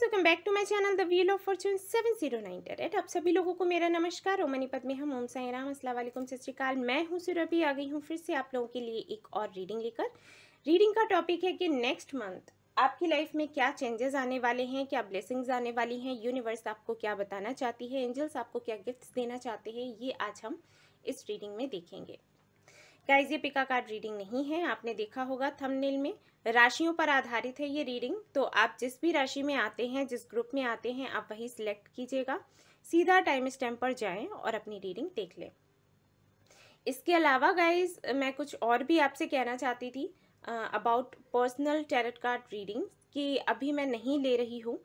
Friends welcome back to my channel the wheel of fortune seven zero nine eight आप सभी लोगों को मेरा नमस्कार और रोमनीपत में हम ओम साई राम असलम सत श्रीकाल मैं हूँ सुरभि आ गई हूँ फिर से आप लोगों के लिए एक और रीडिंग लेकर रीडिंग का टॉपिक है कि नेक्स्ट मंथ आपकी लाइफ में क्या चेंजेस आने वाले हैं क्या ब्लेसिंग्स आने वाली हैं यूनिवर्स आपको क्या बताना चाहती है एंजल्स आपको क्या गिफ्ट देना चाहते हैं ये आज हम इस रीडिंग में देखेंगे गाइज ये पिका कार्ड रीडिंग नहीं है आपने देखा होगा थमनेल में राशियों पर आधारित है ये रीडिंग तो आप जिस भी राशि में आते हैं जिस ग्रुप में आते हैं आप वही सिलेक्ट कीजिएगा सीधा टाइम स्टैम्प पर जाएं और अपनी रीडिंग देख लें इसके अलावा गाइज मैं कुछ और भी आपसे कहना चाहती थी about personal tarot card reading कि अभी मैं नहीं ले रही हूँ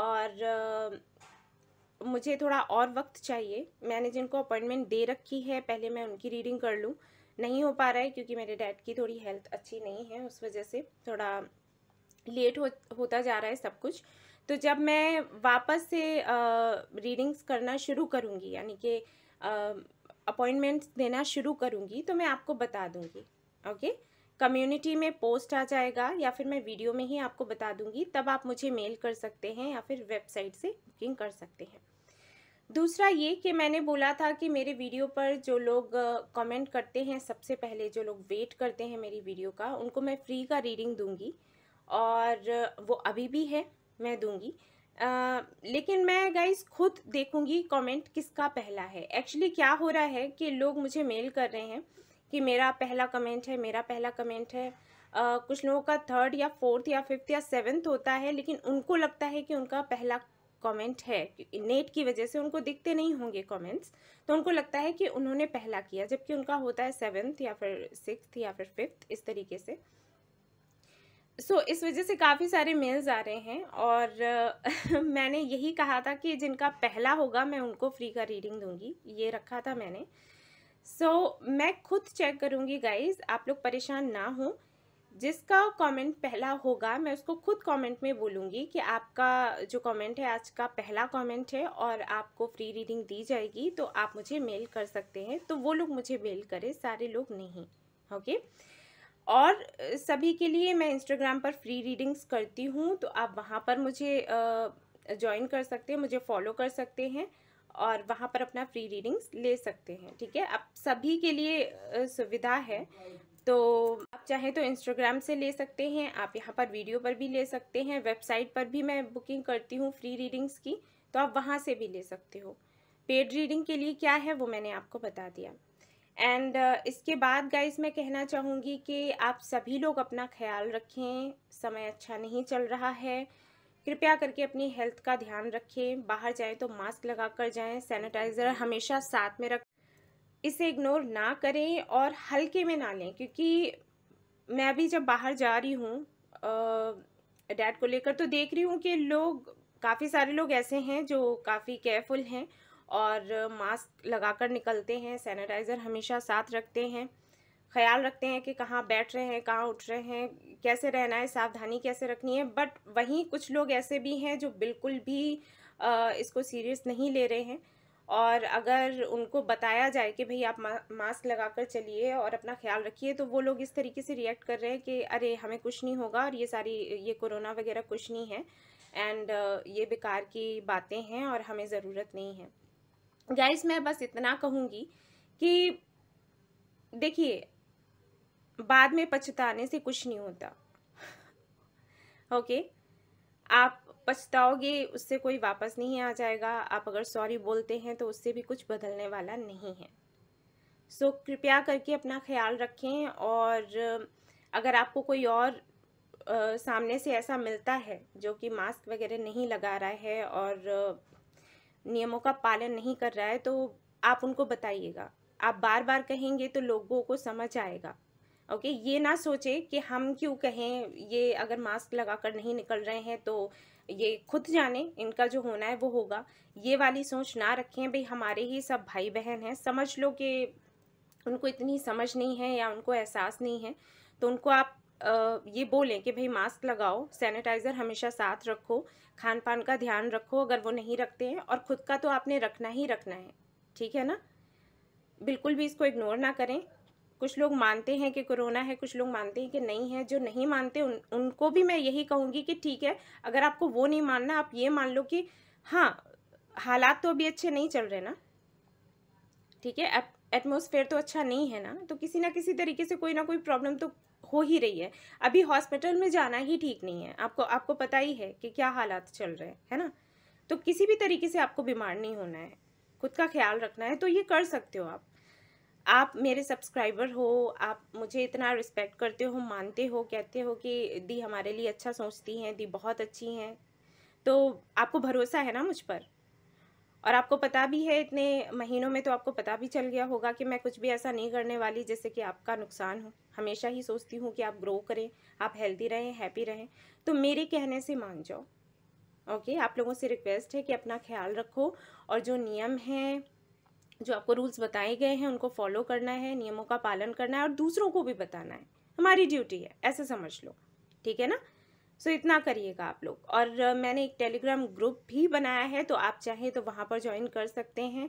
और uh, मुझे थोड़ा और वक्त चाहिए मैंने जिनको अपॉइंटमेंट दे रखी है पहले मैं उनकी रीडिंग कर लूँ नहीं हो पा रहा है क्योंकि मेरे डैड की थोड़ी हेल्थ अच्छी नहीं है उस वजह से थोड़ा लेट हो होता जा रहा है सब कुछ तो जब मैं वापस से रीडिंग्स करना शुरू करूँगी यानी कि अपॉइंटमेंट्स देना शुरू करूँगी तो मैं आपको बता दूँगी ओके कम्युनिटी में पोस्ट आ जाएगा या फिर मैं वीडियो में ही आपको बता दूँगी तब आप मुझे मेल कर सकते हैं या फिर वेबसाइट से बुकिंग कर सकते हैं दूसरा ये कि मैंने बोला था कि मेरे वीडियो पर जो लोग कमेंट करते हैं सबसे पहले जो लोग वेट करते हैं मेरी वीडियो का उनको मैं फ्री का रीडिंग दूंगी और वो अभी भी है मैं दूंगी आ, लेकिन मैं गाइज खुद देखूंगी कमेंट किसका पहला है एक्चुअली क्या हो रहा है कि लोग मुझे मेल कर रहे हैं कि मेरा पहला कमेंट है मेरा पहला कमेंट है आ, कुछ लोगों का थर्ड या फोर्थ या फिफ्थ या सेवन्थ होता है लेकिन उनको लगता है कि उनका पहला कमेंट है नेट की वजह से उनको दिखते नहीं होंगे कमेंट्स तो उनको लगता है कि उन्होंने पहला किया जबकि उनका होता है सेवन्थ या फिर सिक्स या फिर फिफ्थ इस तरीके से सो so, इस वजह से काफ़ी सारे मेल्स आ रहे हैं और मैंने यही कहा था कि जिनका पहला होगा मैं उनको फ्री का रीडिंग दूंगी ये रखा था मैंने सो so, मैं खुद चेक करूंगी गाइस आप लोग परेशान ना हों जिसका कमेंट पहला होगा मैं उसको खुद कमेंट में बोलूँगी कि आपका जो कमेंट है आज का पहला कमेंट है और आपको फ्री रीडिंग दी जाएगी तो आप मुझे मेल कर सकते हैं तो वो लोग मुझे मेल करें सारे लोग नहीं ओके और सभी के लिए मैं इंस्टाग्राम पर फ्री रीडिंग्स करती हूँ तो आप वहाँ पर मुझे ज्वाइन कर सकते हैं मुझे फॉलो कर सकते हैं और वहाँ पर अपना फ्री रीडिंग्स ले सकते हैं ठीक है अब सभी के लिए सुविधा है तो आप चाहें तो इंस्टाग्राम से ले सकते हैं आप यहाँ पर वीडियो पर भी ले सकते हैं वेबसाइट पर भी मैं बुकिंग करती हूँ फ्री रीडिंग्स की तो आप वहाँ से भी ले सकते हो पेड रीडिंग के लिए क्या है वो मैंने आपको बता दिया एंड uh, इसके बाद गाइस मैं कहना चाहूँगी कि आप सभी लोग अपना ख्याल रखें समय अच्छा नहीं चल रहा है कृपया करके अपनी हेल्थ का ध्यान रखें बाहर जाएं तो मास्क लगा कर जाएं सैनिटाइज़र हमेशा साथ में रख इसे इग्नोर ना करें और हल्के में ना लें क्योंकि मैं भी जब बाहर जा रही हूँ डैड को लेकर तो देख रही हूँ कि लोग काफ़ी सारे लोग ऐसे हैं जो काफ़ी केयरफुल हैं और मास्क लगाकर निकलते हैं सैनिटाइज़र हमेशा साथ रखते हैं ख्याल रखते हैं कि कहाँ बैठ रहे हैं कहाँ उठ रहे हैं कैसे रहना है सावधानी कैसे रखनी है बट वहीं कुछ लोग ऐसे भी हैं जो बिल्कुल भी आ, इसको सीरियस नहीं ले रहे हैं और अगर उनको बताया जाए कि भाई आप मास्क लगा कर चलिए और अपना ख्याल रखिए तो वो लोग इस तरीके से रिएक्ट कर रहे हैं कि अरे हमें कुछ नहीं होगा और ये सारी ये कोरोना वगैरह कुछ नहीं है एंड ये बेकार की बातें हैं और हमें ज़रूरत नहीं है गाइस मैं बस इतना कहूँगी कि देखिए बाद में पछताने से कुछ नहीं होता ओके okay? आप पछताओगे उससे कोई वापस नहीं आ जाएगा आप अगर सॉरी बोलते हैं तो उससे भी कुछ बदलने वाला नहीं है सो so, कृपया करके अपना ख्याल रखें और अगर आपको कोई और आ, सामने से ऐसा मिलता है जो कि मास्क वगैरह नहीं लगा रहा है और नियमों का पालन नहीं कर रहा है तो आप उनको बताइएगा आप बार बार कहेंगे तो लोगों को समझ आएगा ओके ये ना सोचे कि हम क्यों कहें ये अगर मास्क लगा कर नहीं निकल रहे हैं तो ये खुद जाने इनका जो होना है वो होगा ये वाली सोच ना रखें भाई हमारे ही सब भाई बहन हैं समझ लो कि उनको इतनी समझ नहीं है या उनको एहसास नहीं है तो उनको आप ये बोलें कि भाई मास्क लगाओ सैनिटाइज़र हमेशा साथ रखो खान पान का ध्यान रखो अगर वो नहीं रखते हैं और ख़ुद का तो आपने रखना ही रखना है ठीक है ना बिल्कुल भी इसको इग्नोर ना करें कुछ लोग मानते हैं कि कोरोना है कुछ लोग मानते हैं कि नहीं है जो नहीं मानते उन उनको भी मैं यही कहूँगी कि ठीक है अगर आपको वो नहीं मानना आप ये मान लो कि हाँ हालात तो अभी अच्छे नहीं चल रहे ना ठीक है एटमोसफेयर तो अच्छा नहीं है ना तो किसी ना किसी तरीके से कोई ना कोई प्रॉब्लम तो हो ही रही है अभी हॉस्पिटल में जाना ही ठीक नहीं है आपको आपको पता ही है कि क्या हालात चल रहे हैं है ना तो किसी भी तरीके से आपको बीमार नहीं होना है खुद का ख्याल रखना है तो ये कर सकते हो आप आप मेरे सब्सक्राइबर हो आप मुझे इतना रिस्पेक्ट करते हो मानते हो कहते हो कि दी हमारे लिए अच्छा सोचती हैं दी बहुत अच्छी हैं तो आपको भरोसा है ना मुझ पर और आपको पता भी है इतने महीनों में तो आपको पता भी चल गया होगा कि मैं कुछ भी ऐसा नहीं करने वाली जैसे कि आपका नुकसान हो हमेशा ही सोचती हूँ कि आप ग्रो करें आप हेल्दी रहें हैप्पी रहें तो मेरे कहने से मान जाओ ओके आप लोगों से रिक्वेस्ट है कि अपना ख्याल रखो और जो नियम हैं जो आपको रूल्स बताए गए हैं उनको फॉलो करना है नियमों का पालन करना है और दूसरों को भी बताना है हमारी ड्यूटी है ऐसे समझ लो ठीक है ना सो so, इतना करिएगा आप लोग और मैंने एक टेलीग्राम ग्रुप भी बनाया है तो आप चाहें तो वहाँ पर ज्वाइन कर सकते हैं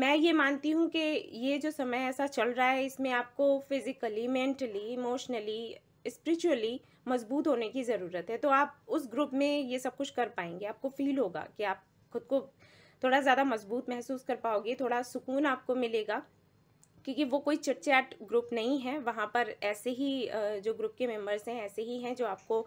मैं ये मानती हूँ कि ये जो समय ऐसा चल रहा है इसमें आपको फिज़िकली मेंटली इमोशनली स्पिरिचुअली मजबूत होने की ज़रूरत है तो आप उस ग्रुप में ये सब कुछ कर पाएंगे आपको फील होगा कि आप खुद को थोड़ा ज़्यादा मजबूत महसूस कर पाओगे थोड़ा सुकून आपको मिलेगा क्योंकि वो कोई चिटचैट ग्रुप नहीं है वहाँ पर ऐसे ही जो ग्रुप के मेंबर्स हैं ऐसे ही हैं जो आपको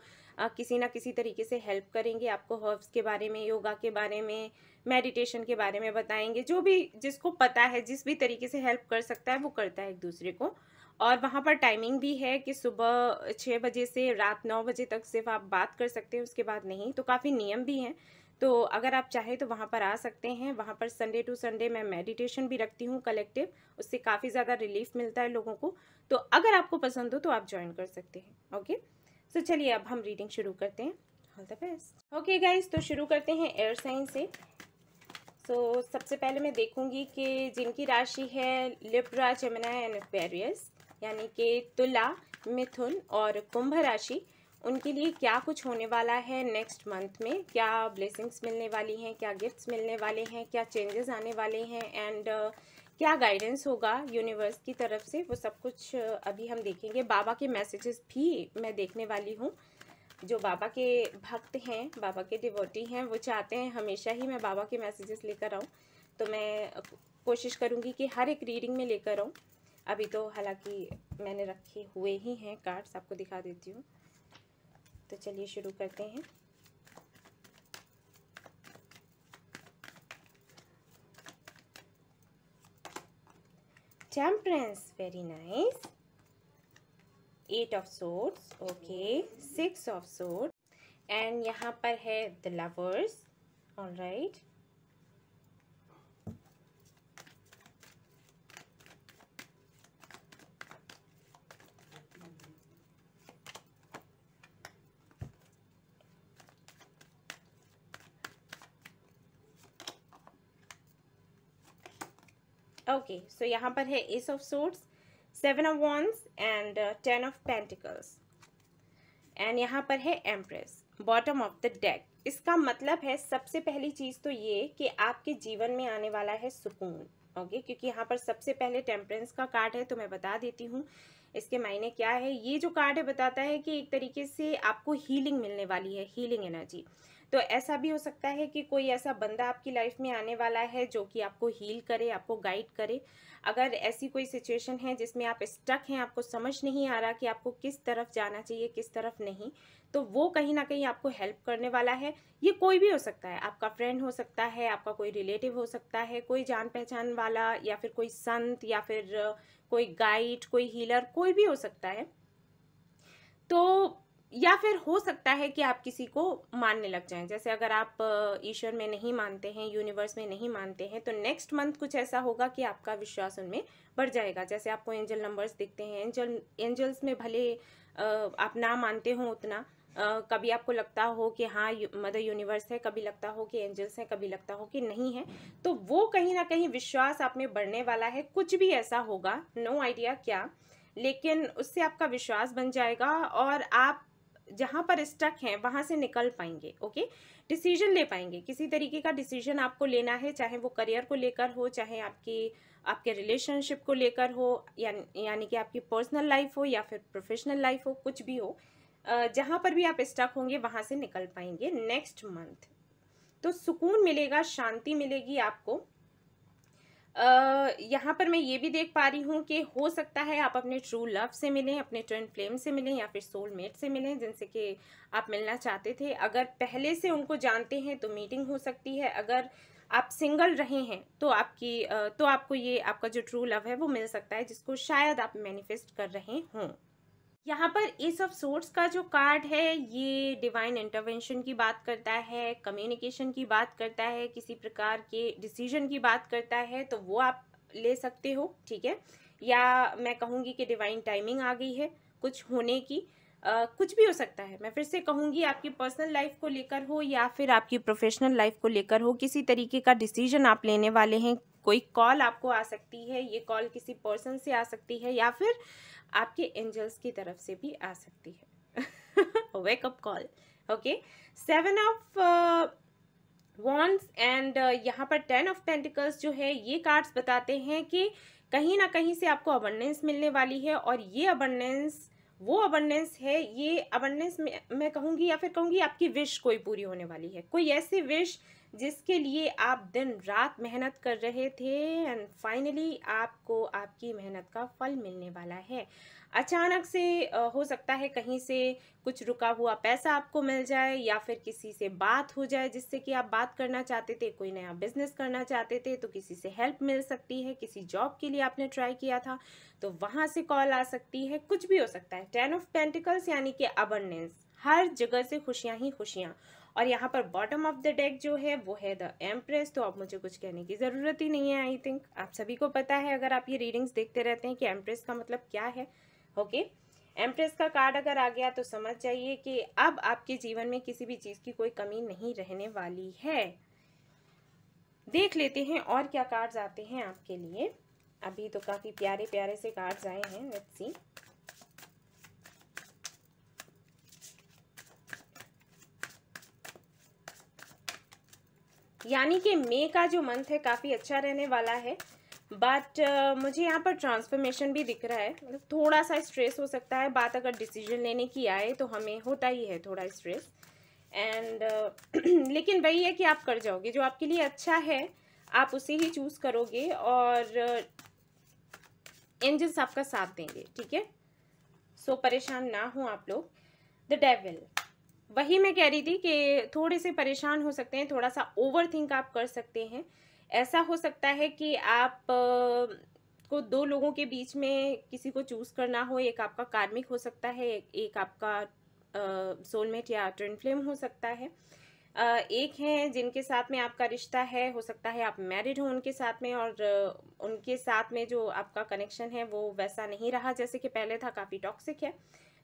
किसी ना किसी तरीके से हेल्प करेंगे आपको हर्ब्स के बारे में योगा के बारे में मेडिटेशन के बारे में बताएंगे जो भी जिसको पता है जिस भी तरीके से हेल्प कर सकता है वो करता है एक दूसरे को और वहाँ पर टाइमिंग भी है कि सुबह छः बजे से रात नौ बजे तक सिर्फ आप बात कर सकते हैं उसके बाद नहीं तो काफ़ी नियम भी हैं तो अगर आप चाहें तो वहाँ पर आ सकते हैं वहाँ पर संडे टू संडे मैं मेडिटेशन भी रखती हूँ कलेक्टिव उससे काफ़ी ज़्यादा रिलीफ मिलता है लोगों को तो अगर आपको पसंद हो तो आप ज्वाइन कर सकते हैं ओके सो चलिए अब हम रीडिंग शुरू करते हैं all the best okay guys तो शुरू करते हैं एयर साइन से सो so, सबसे पहले मैं देखूंगी कि जिनकी राशि है लिब्रा जमुना एंड एक्वेरियस यानी कि तुला मिथुन और कुंभ राशि उनके लिए क्या कुछ होने वाला है नेक्स्ट मंथ में क्या ब्लेसिंग्स मिलने वाली हैं क्या गिफ्ट्स मिलने वाले हैं क्या चेंजेस आने वाले हैं एंड uh, क्या गाइडेंस होगा यूनिवर्स की तरफ से वो सब कुछ uh, अभी हम देखेंगे बाबा के मैसेजेस भी मैं देखने वाली हूँ जो बाबा के भक्त हैं बाबा के डिवोटी हैं वो चाहते हैं हमेशा ही मैं बाबा के मैसेजेस लेकर आऊँ तो मैं कोशिश करूँगी कि हर एक रीडिंग में लेकर आऊँ अभी तो हालांकि मैंने रखे हुए ही हैं कार्ड्स आपको दिखा देती हूँ तो चलिए शुरू करते हैं temperance very nice eight of swords okay six of sword and यहाँ पर है the lovers all right okay so यहाँ पर है ace of swords seven of wands and ten of pentacles and यहाँ पर है empress bottom of the deck इसका मतलब है सबसे पहली चीज़ तो ये कि आपके जीवन में आने वाला है सुकून ओके क्योंकि यहाँ पर सबसे पहले टेम्परेंस का कार्ड है तो मैं बता देती हूँ इसके मायने क्या है ये जो कार्ड है बताता है कि एक तरीके से आपको हीलिंग मिलने वाली है हीलिंग एनर्जी तो ऐसा भी हो सकता है कि कोई ऐसा बंदा आपकी लाइफ में आने वाला है जो कि आपको हील करे आपको गाइड करे अगर ऐसी कोई सिचुएशन है जिसमें आप स्टक हैं आपको समझ नहीं आ रहा कि आपको किस तरफ जाना चाहिए किस तरफ नहीं तो वो कहीं ना कहीं आपको हेल्प करने वाला है ये कोई भी हो सकता है आपका फ्रेंड हो सकता है आपका कोई रिलेटिव हो सकता है कोई जान पहचान वाला या फिर कोई संत या फिर कोई गाइड कोई हीलर कोई भी हो सकता है तो या फिर हो सकता है कि आप किसी को मानने लग जाएं जैसे अगर आप ईश्वर में नहीं मानते हैं यूनिवर्स में नहीं मानते हैं तो नेक्स्ट मंथ कुछ ऐसा होगा कि आपका विश्वास उनमें बढ़ जाएगा जैसे आपको एंजल नंबर्स दिखते हैं एंजल एंजल्स में भले आप ना मानते हो उतना कभी आपको लगता हो कि हाँ मदर यूनिवर्स है कभी लगता हो कि एंजल्स हैं कभी लगता हो कि नहीं है तो वो कहीं ना कहीं विश्वास आप में बढ़ने वाला है कुछ भी ऐसा होगा नो आइडिया क्या लेकिन उससे आपका विश्वास बन जाएगा और आप जहाँ पर स्टक हैं वहाँ से निकल पाएंगे ओके डिसीजन ले पाएंगे किसी तरीके का डिसीजन आपको लेना है चाहे वो करियर को लेकर हो चाहे आपकी आपके रिलेशनशिप को लेकर हो या यानी कि आपकी पर्सनल लाइफ हो या फिर प्रोफेशनल लाइफ हो कुछ भी हो जहाँ पर भी आप स्टक होंगे वहाँ से निकल पाएंगे नेक्स्ट मंथ तो सुकून मिलेगा शांति मिलेगी आपको यहाँ पर मैं ये भी देख पा रही हूँ कि हो सकता है आप अपने ट्रू लव से मिलें अपने ट्रेन फ्लेम से मिलें या फिर सोलमेट से मिलें जिनसे कि आप मिलना चाहते थे अगर पहले से उनको जानते हैं तो मीटिंग हो सकती है अगर आप सिंगल रहे हैं तो आपकी तो आपको ये आपका जो ट्रू लव है वो मिल सकता है जिसको शायद आप मैनिफेस्ट कर रहे हों यहाँ पर इस ऑफ सोर्स का जो कार्ड है ये डिवाइन इंटरवेंशन की बात करता है कम्युनिकेशन की बात करता है किसी प्रकार के डिसीजन की बात करता है तो वो आप ले सकते हो ठीक है या मैं कहूँगी कि डिवाइन टाइमिंग आ गई है कुछ होने की आ, कुछ भी हो सकता है मैं फिर से कहूँगी आपकी पर्सनल लाइफ को लेकर हो या फिर आपकी प्रोफेशनल लाइफ को लेकर हो किसी तरीके का डिसीजन आप लेने वाले हैं कोई कॉल आपको आ सकती है ये कॉल किसी पर्सन से आ सकती है या फिर आपके एंजल्स की तरफ से भी आ सकती है wake up call okay seven of wands and यहाँ पर टेन ऑफ पेंटिकल्स जो है ये कार्ड्स बताते हैं कि कहीं ना कहीं से आपको अबंडेंस मिलने वाली है और ये अबंडेंस वो अबंडेंस है ये अबंडेंस मैं कहूँगी या फिर कहूँगी आपकी विश कोई पूरी होने वाली है कोई ऐसी विश जिसके लिए आप दिन रात मेहनत कर रहे थे एंड फाइनली आपको आपकी मेहनत का फल मिलने वाला है अचानक से हो सकता है कहीं से कुछ रुका हुआ पैसा आपको मिल जाए या फिर किसी से बात हो जाए जिससे कि आप बात करना चाहते थे कोई नया बिजनेस करना चाहते थे तो किसी से हेल्प मिल सकती है किसी जॉब के लिए आपने ट्राई किया था तो वहां से कॉल आ सकती है कुछ भी हो सकता है टेन ऑफ पेंटिकल्स यानी कि अबंडेंस हर जगह से खुशियाँ ही खुशियाँ और यहाँ पर बॉटम ऑफ द डेक जो है वो है द एम्प्रेस तो आप मुझे कुछ कहने की ज़रूरत ही नहीं है आई थिंक आप सभी को पता है अगर आप ये रीडिंग्स देखते रहते हैं कि एम्प्रेस का मतलब क्या है ओके okay? एम्प्रेस का कार्ड अगर आ गया तो समझ जाइए कि अब आपके जीवन में किसी भी चीज़ की कोई कमी नहीं रहने वाली है देख लेते हैं और क्या कार्ड्स आते हैं आपके लिए अभी तो काफ़ी प्यारे प्यारे से कार्ड्स आए हैं लेट्स सी यानी कि मे का जो मंथ है काफ़ी अच्छा रहने वाला है बट uh, मुझे यहाँ पर ट्रांसफॉर्मेशन भी दिख रहा है मतलब थोड़ा सा स्ट्रेस हो सकता है बात अगर डिसीजन लेने की आए तो हमें होता ही है थोड़ा स्ट्रेस एंड uh, लेकिन वही है कि आप कर जाओगे जो आपके लिए अच्छा है आप उसे ही चूज़ करोगे और एंजल्स आपका साथ देंगे ठीक है सो परेशान ना हो आप लोग द डेविल वही मैं कह रही थी कि थोड़े से परेशान हो सकते हैं थोड़ा सा ओवर थिंक आप कर सकते हैं ऐसा हो सकता है कि आप को दो लोगों के बीच में किसी को चूज़ करना हो एक आपका कार्मिक हो सकता है एक आपका सोलमेट या ट्रेन फ्लेम हो सकता है एक हैं जिनके साथ में आपका रिश्ता है हो सकता है आप मैरिड हो उनके साथ में और उनके साथ में जो आपका कनेक्शन है वो वैसा नहीं रहा जैसे कि पहले था काफ़ी टॉक्सिक है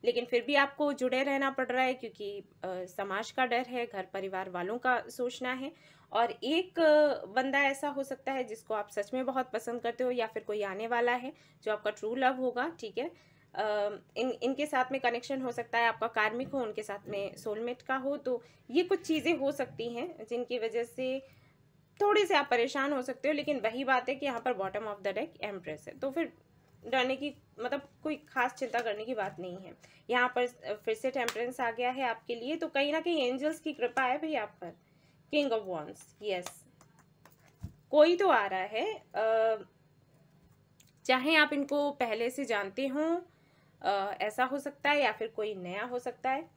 लेकिन फिर भी आपको जुड़े रहना पड़ रहा है क्योंकि समाज का डर है घर परिवार वालों का सोचना है और एक बंदा ऐसा हो सकता है जिसको आप सच में बहुत पसंद करते हो या फिर कोई आने वाला है जो आपका ट्रू लव होगा ठीक है इन इनके साथ में कनेक्शन हो सकता है आपका कार्मिक हो उनके साथ में सोलमेट का हो तो ये कुछ चीज़ें हो सकती हैं जिनकी वजह से थोड़े से आप परेशान हो सकते हो लेकिन वही बात है कि यहाँ पर bottom of the deck empress है तो फिर डरने की मतलब कोई खास चिंता करने की बात नहीं है यहाँ पर फिर से टेम्परेंस आ गया है आपके लिए तो कहीं ना कहीं एंजल्स की कृपा है भाई आप पर किंग ऑफ वॉन्स यस कोई तो आ रहा है चाहे आप इनको पहले से जानते हो ऐसा हो सकता है या फिर कोई नया हो सकता है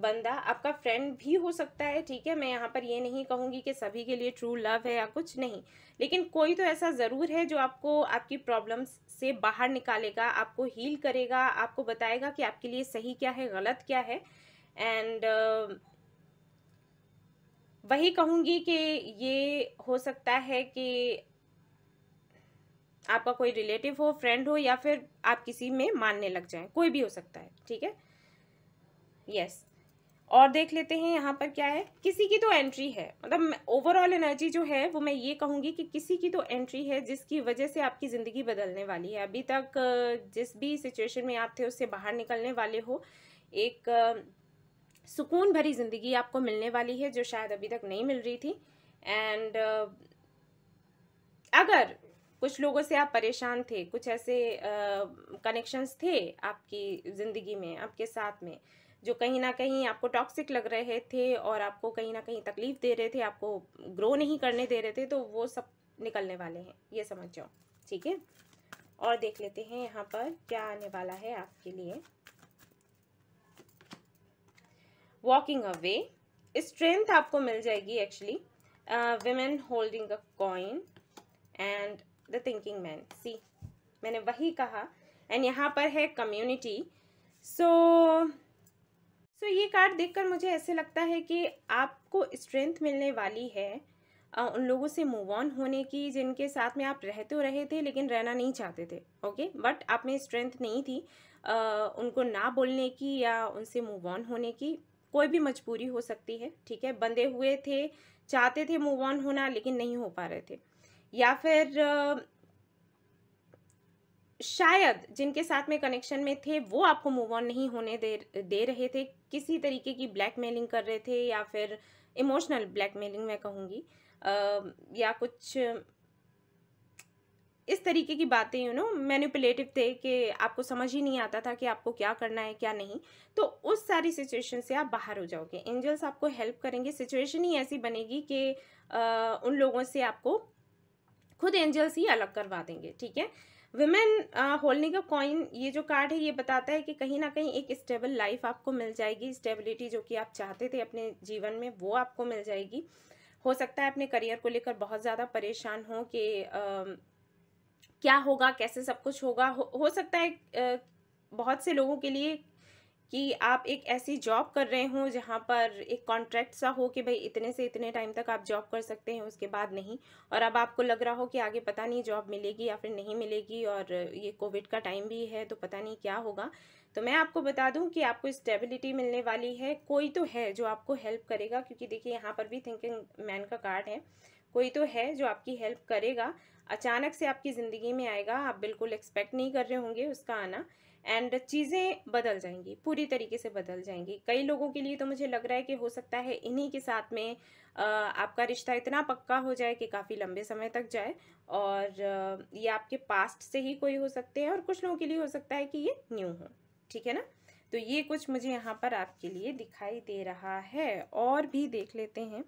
बंदा आपका फ्रेंड भी हो सकता है ठीक है मैं यहाँ पर ये नहीं कहूँगी कि सभी के लिए ट्रू लव है या कुछ नहीं लेकिन कोई तो ऐसा ज़रूर है जो आपको आपकी प्रॉब्लम्स से बाहर निकालेगा आपको हील करेगा आपको बताएगा कि आपके लिए सही क्या है गलत क्या है एंड uh, वही कहूँगी कि ये हो सकता है कि आपका कोई रिलेटिव हो फ्रेंड हो या फिर आप किसी में मानने लग जाएं कोई भी हो सकता है ठीक है यस yes. और देख लेते हैं यहाँ पर क्या है किसी की तो एंट्री है मतलब ओवरऑल एनर्जी जो है वो मैं ये कहूँगी कि किसी की तो एंट्री है जिसकी वजह से आपकी ज़िंदगी बदलने वाली है अभी तक जिस भी सिचुएशन में आप थे उससे बाहर निकलने वाले हो एक सुकून भरी ज़िंदगी आपको मिलने वाली है जो शायद अभी तक नहीं मिल रही थी एंड अगर कुछ लोगों से आप परेशान थे कुछ ऐसे कनेक्शंस थे आपकी ज़िंदगी में आपके साथ में जो कहीं ना कहीं आपको टॉक्सिक लग रहे थे और आपको कहीं ना कहीं तकलीफ़ दे रहे थे आपको ग्रो नहीं करने दे रहे थे तो वो सब निकलने वाले हैं ये समझ जाओ ठीक है और देख लेते हैं यहाँ पर क्या आने वाला है आपके लिए वॉकिंग अवे स्ट्रेंथ आपको मिल जाएगी actually women holding a coin and the thinking man see मैंने वही कहा एंड यहाँ पर है कम्युनिटी सो so, सो ये कार्ड देखकर मुझे ऐसे लगता है कि आपको स्ट्रेंथ मिलने वाली है उन लोगों से मूव ऑन होने की जिनके साथ में आप रह तो रहे थे लेकिन रहना नहीं चाहते थे ओके बट आप में स्ट्रेंथ नहीं थी आ, उनको ना बोलने की या उनसे मूव ऑन होने की कोई भी मजबूरी हो सकती है ठीक है बंधे हुए थे चाहते थे मूव ऑन होना लेकिन नहीं हो पा रहे थे या फिर शायद जिनके साथ में कनेक्शन में थे वो आपको मूव ऑन नहीं होने दे दे रहे थे किसी तरीके की ब्लैकमेलिंग कर रहे थे या फिर इमोशनल ब्लैकमेलिंग मैं कहूँगी या कुछ इस तरीके की बातें यू नो मैनिपुलेटिव थे कि आपको समझ ही नहीं आता था कि आपको क्या करना है क्या नहीं तो उस सारी सिचुएशन से आप बाहर हो जाओगे एंजल्स आपको हेल्प करेंगे सिचुएशन ही ऐसी बनेगी कि उन लोगों से आपको खुद एंजल्स ही अलग करवा देंगे ठीक है वुमेन होल्डिंग का कॉइन ये जो कार्ड है ये बताता है कि कहीं ना कहीं एक स्टेबल लाइफ आपको मिल जाएगी स्टेबिलिटी जो कि आप चाहते थे अपने जीवन में वो आपको मिल जाएगी हो सकता है अपने करियर को लेकर बहुत ज़्यादा परेशान हो कि क्या होगा कैसे सब कुछ होगा हो, हो सकता है बहुत से लोगों के लिए कि आप एक ऐसी जॉब कर रहे हो जहाँ पर एक कॉन्ट्रैक्ट सा हो कि भाई इतने से इतने टाइम तक आप जॉब कर सकते हैं उसके बाद नहीं और अब आपको लग रहा हो कि आगे पता नहीं जॉब मिलेगी या फिर नहीं मिलेगी और ये कोविड का टाइम भी है तो पता नहीं क्या होगा तो मैं आपको बता दूं कि आपको स्टेबिलिटी मिलने वाली है कोई तो है जो आपको हेल्प करेगा क्योंकि देखिए यहाँ पर भी थिंकिंग मैन का कार्ड है कोई तो है जो आपकी हेल्प करेगा अचानक से आपकी ज़िंदगी में आएगा आप बिल्कुल एक्सपेक्ट नहीं कर रहे होंगे उसका आना एंड चीज़ें बदल जाएंगी पूरी तरीके से बदल जाएंगी कई लोगों के लिए तो मुझे लग रहा है कि हो सकता है इन्हीं के साथ में आपका रिश्ता इतना पक्का हो जाए कि काफ़ी लंबे समय तक जाए और ये आपके पास्ट से ही कोई हो सकते हैं और कुछ लोगों के लिए हो सकता है कि ये न्यू हो ठीक है ना तो ये कुछ मुझे यहाँ पर आपके लिए दिखाई दे रहा है और भी देख लेते हैं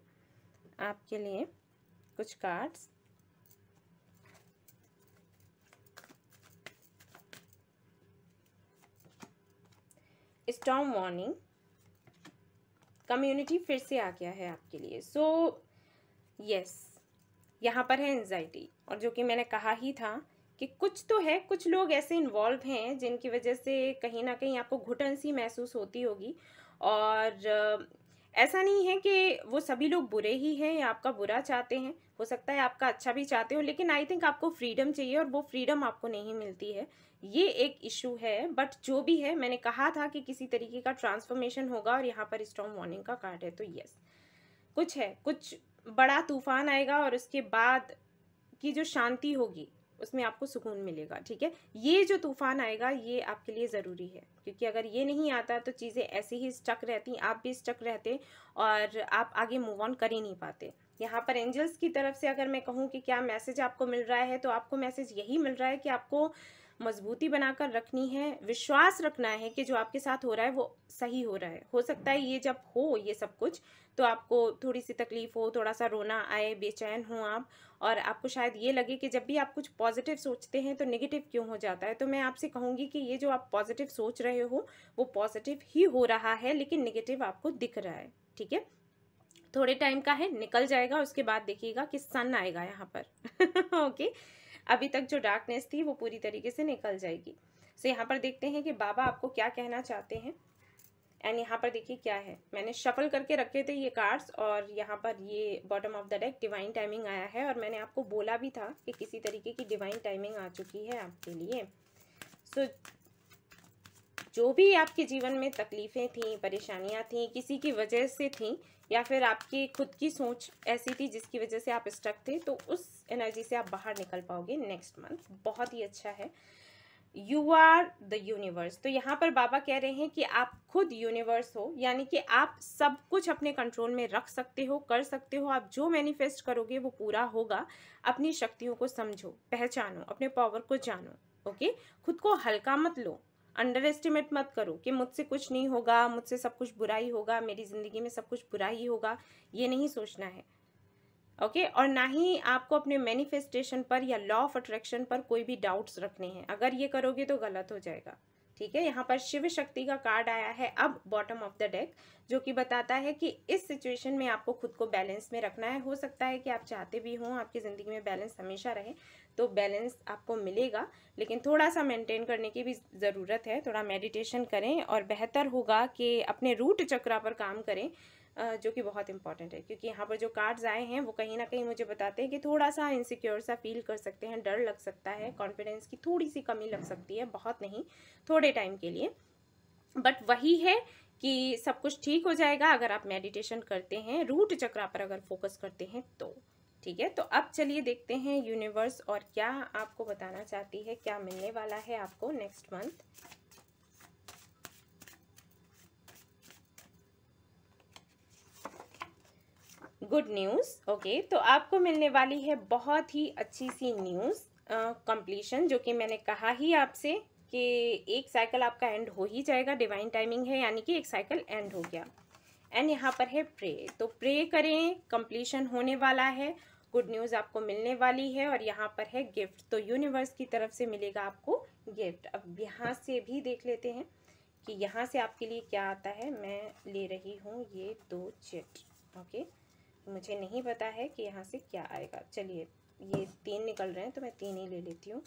आपके लिए कुछ कार्ड्स स्टॉम वार्निंग कम्युनिटी फिर से आ गया है आपके लिए सो so, यस yes, यहाँ पर है एनजाइटी और जो कि मैंने कहा ही था कि कुछ तो है कुछ लोग ऐसे इन्वॉल्व हैं जिनकी वजह से कहीं ना कहीं आपको घुटन सी महसूस होती होगी और ऐसा नहीं है कि वो सभी लोग बुरे ही हैं या आपका बुरा चाहते हैं हो सकता है आपका अच्छा भी चाहते हो लेकिन आई थिंक आपको फ्रीडम चाहिए और वो फ्रीडम आपको नहीं मिलती है ये एक इशू है बट जो भी है मैंने कहा था कि किसी तरीके का ट्रांसफॉर्मेशन होगा और यहाँ पर स्टॉम वार्निंग का कार्ड है तो यस कुछ है कुछ बड़ा तूफान आएगा और उसके बाद की जो शांति होगी उसमें आपको सुकून मिलेगा ठीक है ये जो तूफान आएगा ये आपके लिए ज़रूरी है क्योंकि अगर ये नहीं आता तो चीज़ें ऐसी ही स्टक रहती आप भी स्टक रहते और आप आगे मूव ऑन कर ही नहीं पाते यहाँ पर एंजल्स की तरफ से अगर मैं कहूँ कि क्या मैसेज आपको मिल रहा है तो आपको मैसेज यही मिल रहा है कि आपको मजबूती बनाकर रखनी है विश्वास रखना है कि जो आपके साथ हो रहा है वो सही हो रहा है हो सकता है ये जब हो ये सब कुछ तो आपको थोड़ी सी तकलीफ हो थोड़ा सा रोना आए बेचैन हो आप और आपको शायद ये लगे कि जब भी आप कुछ पॉजिटिव सोचते हैं तो नेगेटिव क्यों हो जाता है तो मैं आपसे कहूँगी कि ये जो आप पॉजिटिव सोच रहे हो वो पॉजिटिव ही हो रहा है लेकिन नेगेटिव आपको दिख रहा है ठीक है थोड़े टाइम का है निकल जाएगा उसके बाद देखिएगा कि सन आएगा यहाँ पर ओके okay? अभी तक जो डार्कनेस थी वो पूरी तरीके से निकल जाएगी सो so, यहाँ पर देखते हैं कि बाबा आपको क्या कहना चाहते हैं एंड यहाँ पर देखिए क्या है मैंने शफल करके रखे थे ये कार्ड्स और यहाँ पर ये bottom of the deck divine timing आया है और मैंने आपको बोला भी था कि किसी तरीके की डिवाइन टाइमिंग आ चुकी है आपके लिए सो so, जो भी आपके जीवन में तकलीफ़ें थीं परेशानियाँ थीं किसी की वजह से थीं या फिर आपकी खुद की सोच ऐसी थी जिसकी वजह से आप स्ट्रक थे तो उस एनर्जी से आप बाहर निकल पाओगे नेक्स्ट मंथ बहुत ही अच्छा है यू आर द यूनिवर्स तो यहाँ पर बाबा कह रहे हैं कि आप खुद यूनिवर्स हो यानी कि आप सब कुछ अपने कंट्रोल में रख सकते हो कर सकते हो आप जो मैनिफेस्ट करोगे वो पूरा होगा अपनी शक्तियों को समझो पहचानो अपने पावर को जानो ओके खुद को हल्का मत लो अंडर एस्टिमेट मत करो कि मुझसे कुछ नहीं होगा मुझसे सब कुछ बुरा ही होगा मेरी ज़िंदगी में सब कुछ बुरा ही होगा ये नहीं सोचना है ओके okay? और ना ही आपको अपने मैनिफेस्टेशन पर या लॉ ऑफ अट्रैक्शन पर कोई भी डाउट्स रखने हैं अगर ये करोगे तो गलत हो जाएगा ठीक है यहाँ पर शिव शक्ति का कार्ड आया है अब बॉटम ऑफ द डेक जो कि बताता है कि इस सिचुएशन में आपको खुद को बैलेंस में रखना है हो सकता है कि आप चाहते भी हों आपकी ज़िंदगी में बैलेंस हमेशा रहे तो बैलेंस आपको मिलेगा लेकिन थोड़ा सा मेंटेन करने की भी ज़रूरत है थोड़ा मेडिटेशन करें और बेहतर होगा कि अपने रूट चक्रा पर काम करें जो कि बहुत इंपॉर्टेंट है क्योंकि यहाँ पर जो कार्ड्स आए हैं वो कहीं ना कहीं मुझे बताते हैं कि थोड़ा सा इनसिक्योर सा फील कर सकते हैं डर लग सकता है कॉन्फिडेंस की थोड़ी सी कमी लग सकती है बहुत नहीं थोड़े टाइम के लिए बट वही है कि सब कुछ ठीक हो जाएगा अगर आप मेडिटेशन करते हैं रूट चक्रा पर अगर फोकस करते हैं तो ठीक है तो अब चलिए देखते हैं यूनिवर्स और क्या आपको बताना चाहती है क्या मिलने वाला है आपको next month good news okay तो आपको मिलने वाली है बहुत ही अच्छी सी न्यूज़ कंप्लीशन uh, जो कि मैंने कहा ही आपसे कि एक साइकिल आपका एंड हो ही जाएगा डिवाइन टाइमिंग है यानी कि एक साइकिल एंड हो गया एंड यहाँ पर है प्रे तो प्रे करें कंप्लीशन होने वाला है गुड न्यूज़ आपको मिलने वाली है और यहाँ पर है गिफ्ट तो यूनिवर्स की तरफ से मिलेगा आपको गिफ्ट अब यहाँ से भी देख लेते हैं कि यहाँ से आपके लिए क्या आता है मैं ले रही हूँ ये दो चिट ओके मुझे नहीं पता है कि यहाँ से क्या आएगा चलिए ये तीन निकल रहे हैं तो मैं तीन ही ले लेती हूँ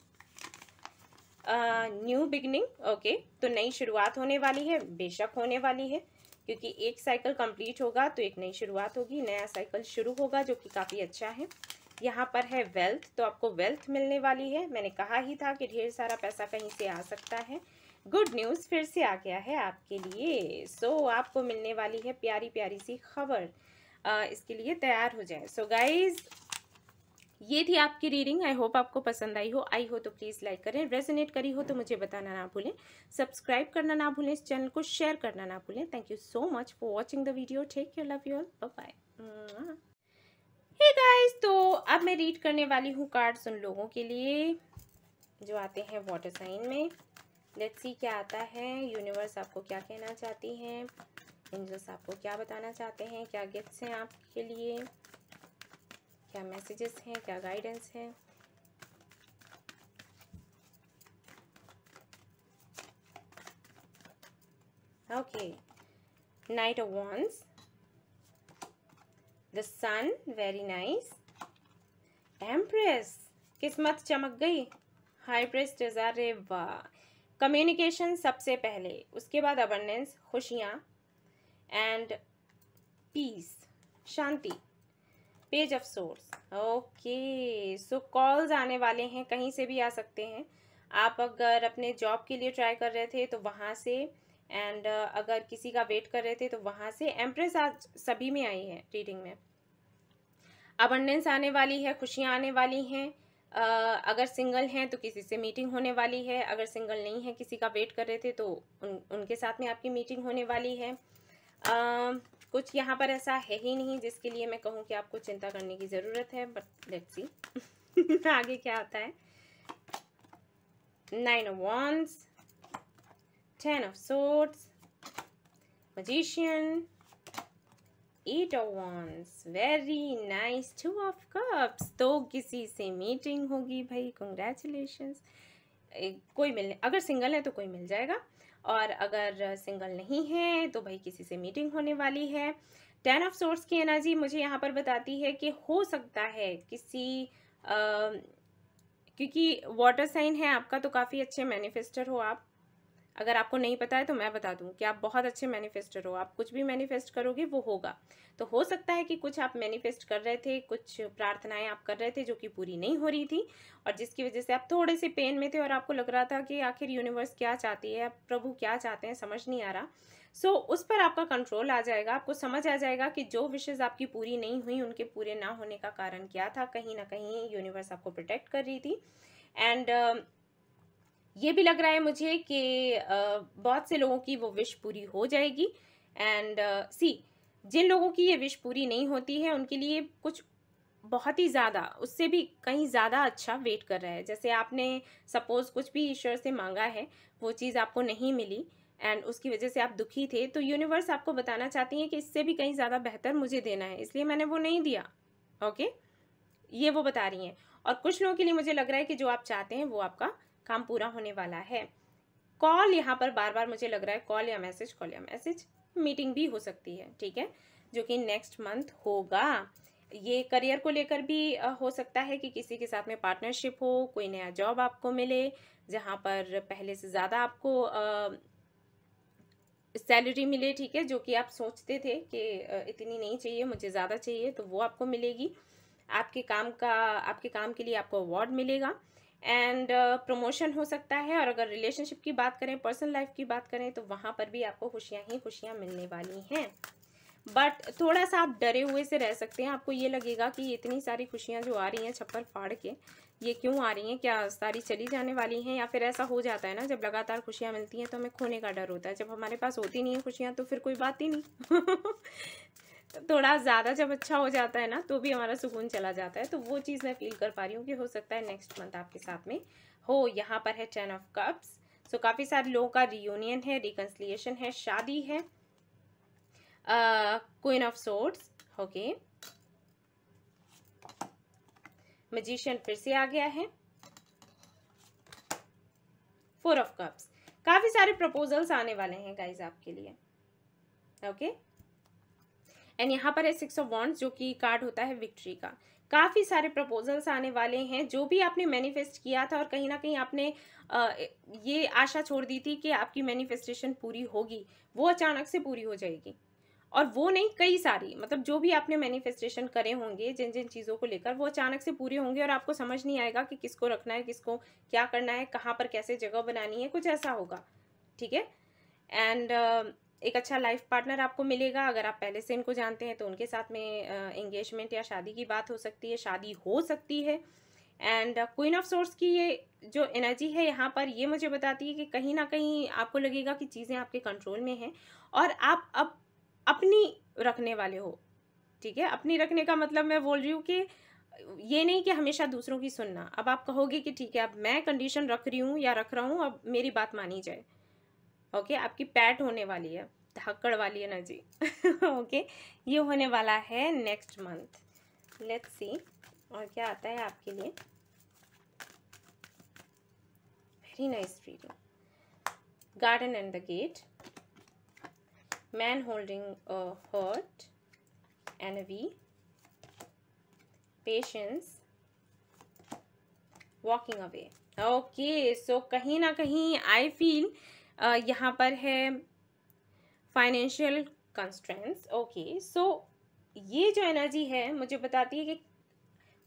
न्यू बिगनिंग ओके तो नई शुरुआत होने वाली है बेशक होने वाली है क्योंकि एक साइकिल कंप्लीट होगा तो एक नई शुरुआत होगी नया साइकिल शुरू होगा जो कि काफ़ी अच्छा है यहाँ पर है वेल्थ तो आपको वेल्थ मिलने वाली है मैंने कहा ही था कि ढेर सारा पैसा कहीं से आ सकता है गुड न्यूज़ फिर से आ गया है आपके लिए सो so, आपको मिलने वाली है प्यारी प्यारी सी खबर इसके लिए तैयार हो जाए सो so, गाइज़ ये थी आपकी रीडिंग आई होप आपको पसंद आई हो आई हो तो प्लीज़ लाइक करें रेजोनेट करी हो तो मुझे बताना ना भूलें सब्सक्राइब करना ना भूलें इस चैनल को शेयर करना ना भूलें thank you so much for watching the video take care love your bye guys तो अब मैं रीड करने वाली हूँ कार्ड्स उन लोगों के लिए जो आते हैं वाटर साइन में लेट्स सी क्या आता है यूनिवर्स आपको क्या कहना चाहती हैं एंजल्स आपको क्या बताना चाहते हैं क्या गिफ्ट्स हैं आपके लिए क्या मैसेजेस हैं क्या गाइडेंस हैं okay knight of wands the sun very nice empress किस्मत चमक गई हाई प्रेस अरे वाह कम्युनिकेशन सबसे पहले उसके बाद अबंडेंस खुशियाँ एंड पीस शांति page of swords okay so calls आने वाले हैं कहीं से भी आ सकते हैं आप अगर अपने जॉब के लिए ट्राई कर रहे थे तो वहाँ से एंड uh, अगर किसी का वेट कर रहे थे तो वहाँ से एम्प्रेस आज सभी में आई है रीडिंग में अबंडेंस आने वाली है खुशियाँ आने वाली हैं uh, अगर सिंगल हैं तो किसी से मीटिंग होने वाली है अगर सिंगल नहीं है किसी का वेट कर रहे थे तो उन उनके साथ में आपकी मीटिंग होने वाली है uh, कुछ यहाँ पर ऐसा है ही नहीं जिसके लिए मैं कहूँ कि आपको चिंता करने की ज़रूरत है बट लेट्स सी आगे क्या आता है nine of wands ten of swords magician eight of wands very nice two of cups तो किसी से मीटिंग होगी भाई कंग्रेचुलेशंस कोई मिलने अगर सिंगल है तो कोई मिल जाएगा और अगर सिंगल नहीं है तो भाई किसी से मीटिंग होने वाली है टेन ऑफ सोर्स की एनर्जी मुझे यहाँ पर बताती है कि हो सकता है किसी आ, क्योंकि वाटर साइन है आपका तो काफ़ी अच्छे मैनिफेस्टर हो आप अगर आपको नहीं पता है तो मैं बता दूं कि आप बहुत अच्छे मैनिफेस्टर हो आप कुछ भी मैनिफेस्ट करोगे वो होगा तो हो सकता है कि कुछ आप मैनिफेस्ट कर रहे थे कुछ प्रार्थनाएं आप कर रहे थे जो कि पूरी नहीं हो रही थी और जिसकी वजह से आप थोड़े से पेन में थे और आपको लग रहा था कि आखिर यूनिवर्स क्या चाहती है प्रभु क्या चाहते हैं समझ नहीं आ रहा सो so, उस पर आपका कंट्रोल आ जाएगा आपको समझ आ जाएगा कि जो विशेज़ आपकी पूरी नहीं हुई उनके पूरे ना होने का कारण क्या था कहीं ना कहीं यूनिवर्स आपको प्रोटेक्ट कर रही थी एंड ये भी लग रहा है मुझे कि बहुत से लोगों की वो विश पूरी हो जाएगी एंड सी जिन लोगों की ये विश पूरी नहीं होती है उनके लिए कुछ बहुत ही ज़्यादा उससे भी कहीं ज़्यादा अच्छा वेट कर रहा है जैसे आपने सपोज़ कुछ भी ईश्वर से मांगा है वो चीज़ आपको नहीं मिली एंड उसकी वजह से आप दुखी थे तो यूनिवर्स आपको बताना चाहती है कि इससे भी कहीं ज़्यादा बेहतर मुझे देना है इसलिए मैंने वो नहीं दिया ओके ये वो बता रही हैं और कुछ लोगों के लिए मुझे लग रहा है कि जो आप चाहते हैं वो आपका काम पूरा होने वाला है कॉल यहाँ पर बार बार मुझे लग रहा है कॉल या मैसेज कॉल या मैसेज मीटिंग भी हो सकती है ठीक है जो कि नेक्स्ट मंथ होगा ये करियर को लेकर भी हो सकता है कि किसी के साथ में पार्टनरशिप हो कोई नया जॉब आपको मिले जहाँ पर पहले से ज़्यादा आपको सैलरी मिले ठीक है जो कि आप सोचते थे कि इतनी नहीं चाहिए मुझे ज़्यादा चाहिए तो वो आपको मिलेगी आपके काम का आपके काम के लिए आपको अवार्ड मिलेगा एंड प्रमोशन uh, हो सकता है और अगर रिलेशनशिप की बात करें पर्सनल लाइफ की बात करें तो वहाँ पर भी आपको खुशियाँ ही खुशियाँ मिलने वाली हैं बट थोड़ा सा आप डरे हुए से रह सकते हैं आपको ये लगेगा कि इतनी सारी खुशियाँ जो आ रही हैं छप्पर फाड़ के ये क्यों आ रही हैं क्या सारी चली जाने वाली हैं या फिर ऐसा हो जाता है ना जब लगातार खुशियाँ मिलती हैं तो हमें खोने का डर होता है जब हमारे पास होती नहीं है खुशियाँ तो फिर कोई बात ही नहीं थोड़ा ज़्यादा जब अच्छा हो जाता है ना तो भी हमारा सुकून चला जाता है तो वो चीज़ मैं फील कर पा रही हूँ कि हो सकता है नेक्स्ट मंथ आपके साथ में हो यहाँ पर है टेन ऑफ कप्स सो काफ़ी सारे लोगों का रियूनियन है रिकन्सलिएशन है शादी है queen of swords okay magician फिर से आ गया है फोर ऑफ कप्स काफ़ी सारे प्रपोजल्स आने वाले हैं गाइज आपके लिए ओके okay? एंड यहाँ पर है सिक्स ऑफ वॉन्ट्स जो कि कार्ड होता है विक्ट्री का काफ़ी सारे प्रपोजल्स आने वाले हैं जो भी आपने मैनिफेस्ट किया था और कहीं ना कहीं आपने आ, ये आशा छोड़ दी थी कि आपकी मैनिफेस्टेशन पूरी होगी वो अचानक से पूरी हो जाएगी और वो नहीं कई सारी मतलब जो भी आपने मैनिफेस्टेशन करे होंगे जिन जिन चीज़ों को लेकर वो अचानक से पूरे होंगे और आपको समझ नहीं आएगा कि किसको रखना है किसको क्या करना है कहाँ पर कैसे जगह बनानी है कुछ ऐसा होगा ठीक है एंड एक अच्छा लाइफ पार्टनर आपको मिलेगा अगर आप पहले से इनको जानते हैं तो उनके साथ में इंगेजमेंट या शादी की बात हो सकती है शादी हो सकती है एंड क्वीन ऑफ सोर्स की ये जो एनर्जी है यहाँ पर ये मुझे बताती है कि कहीं ना कहीं आपको लगेगा कि चीज़ें आपके कंट्रोल में हैं और आप अब अपनी रखने वाले हो ठीक है अपनी रखने का मतलब मैं बोल रही हूँ कि ये नहीं कि हमेशा दूसरों की सुनना अब आप कहोगे कि ठीक है अब मैं कंडीशन रख रही हूँ या रख रहा हूँ अब मेरी बात मानी जाए ओके आपकी पैट होने वाली है धक्कड़ वाली एनर्जी ओके ये होने वाला है नेक्स्ट मंथ लेट्स सी और क्या आता है आपके लिए very nice reading garden and the gate man holding heart and we patience walking away okay so कहीं ना कहीं आई फील यहाँ पर है फाइनेंशियल कंस्ट्रेंस ओके सो ये जो एनर्जी है मुझे बताती है कि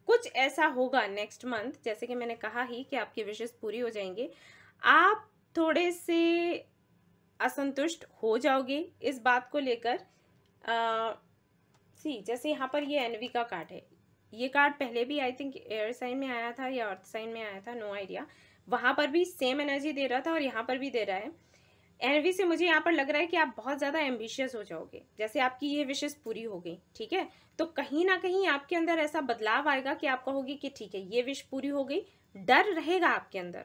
कुछ ऐसा होगा नेक्स्ट मंथ जैसे कि मैंने कहा ही कि आपकी विशेष पूरी हो जाएंगे आप थोड़े से असंतुष्ट हो जाओगे इस बात को लेकर सी जैसे यहाँ पर ये एनवी का कार्ड है ये कार्ड पहले भी आई थिंक एयर साइन में आया था या अर्थ साइन में आया था नो no आइडिया वहाँ पर भी सेम एनर्जी दे रहा था और यहाँ पर भी दे रहा है एनर्जी से मुझे यहाँ पर लग रहा है कि आप बहुत ज़्यादा एम्बिशियस हो जाओगे जैसे आपकी ये विशेष पूरी हो गई ठीक है तो कहीं ना कहीं आपके अंदर ऐसा बदलाव आएगा कि आप कहोगे कि ठीक है ये विश पूरी हो गई डर रहेगा आपके अंदर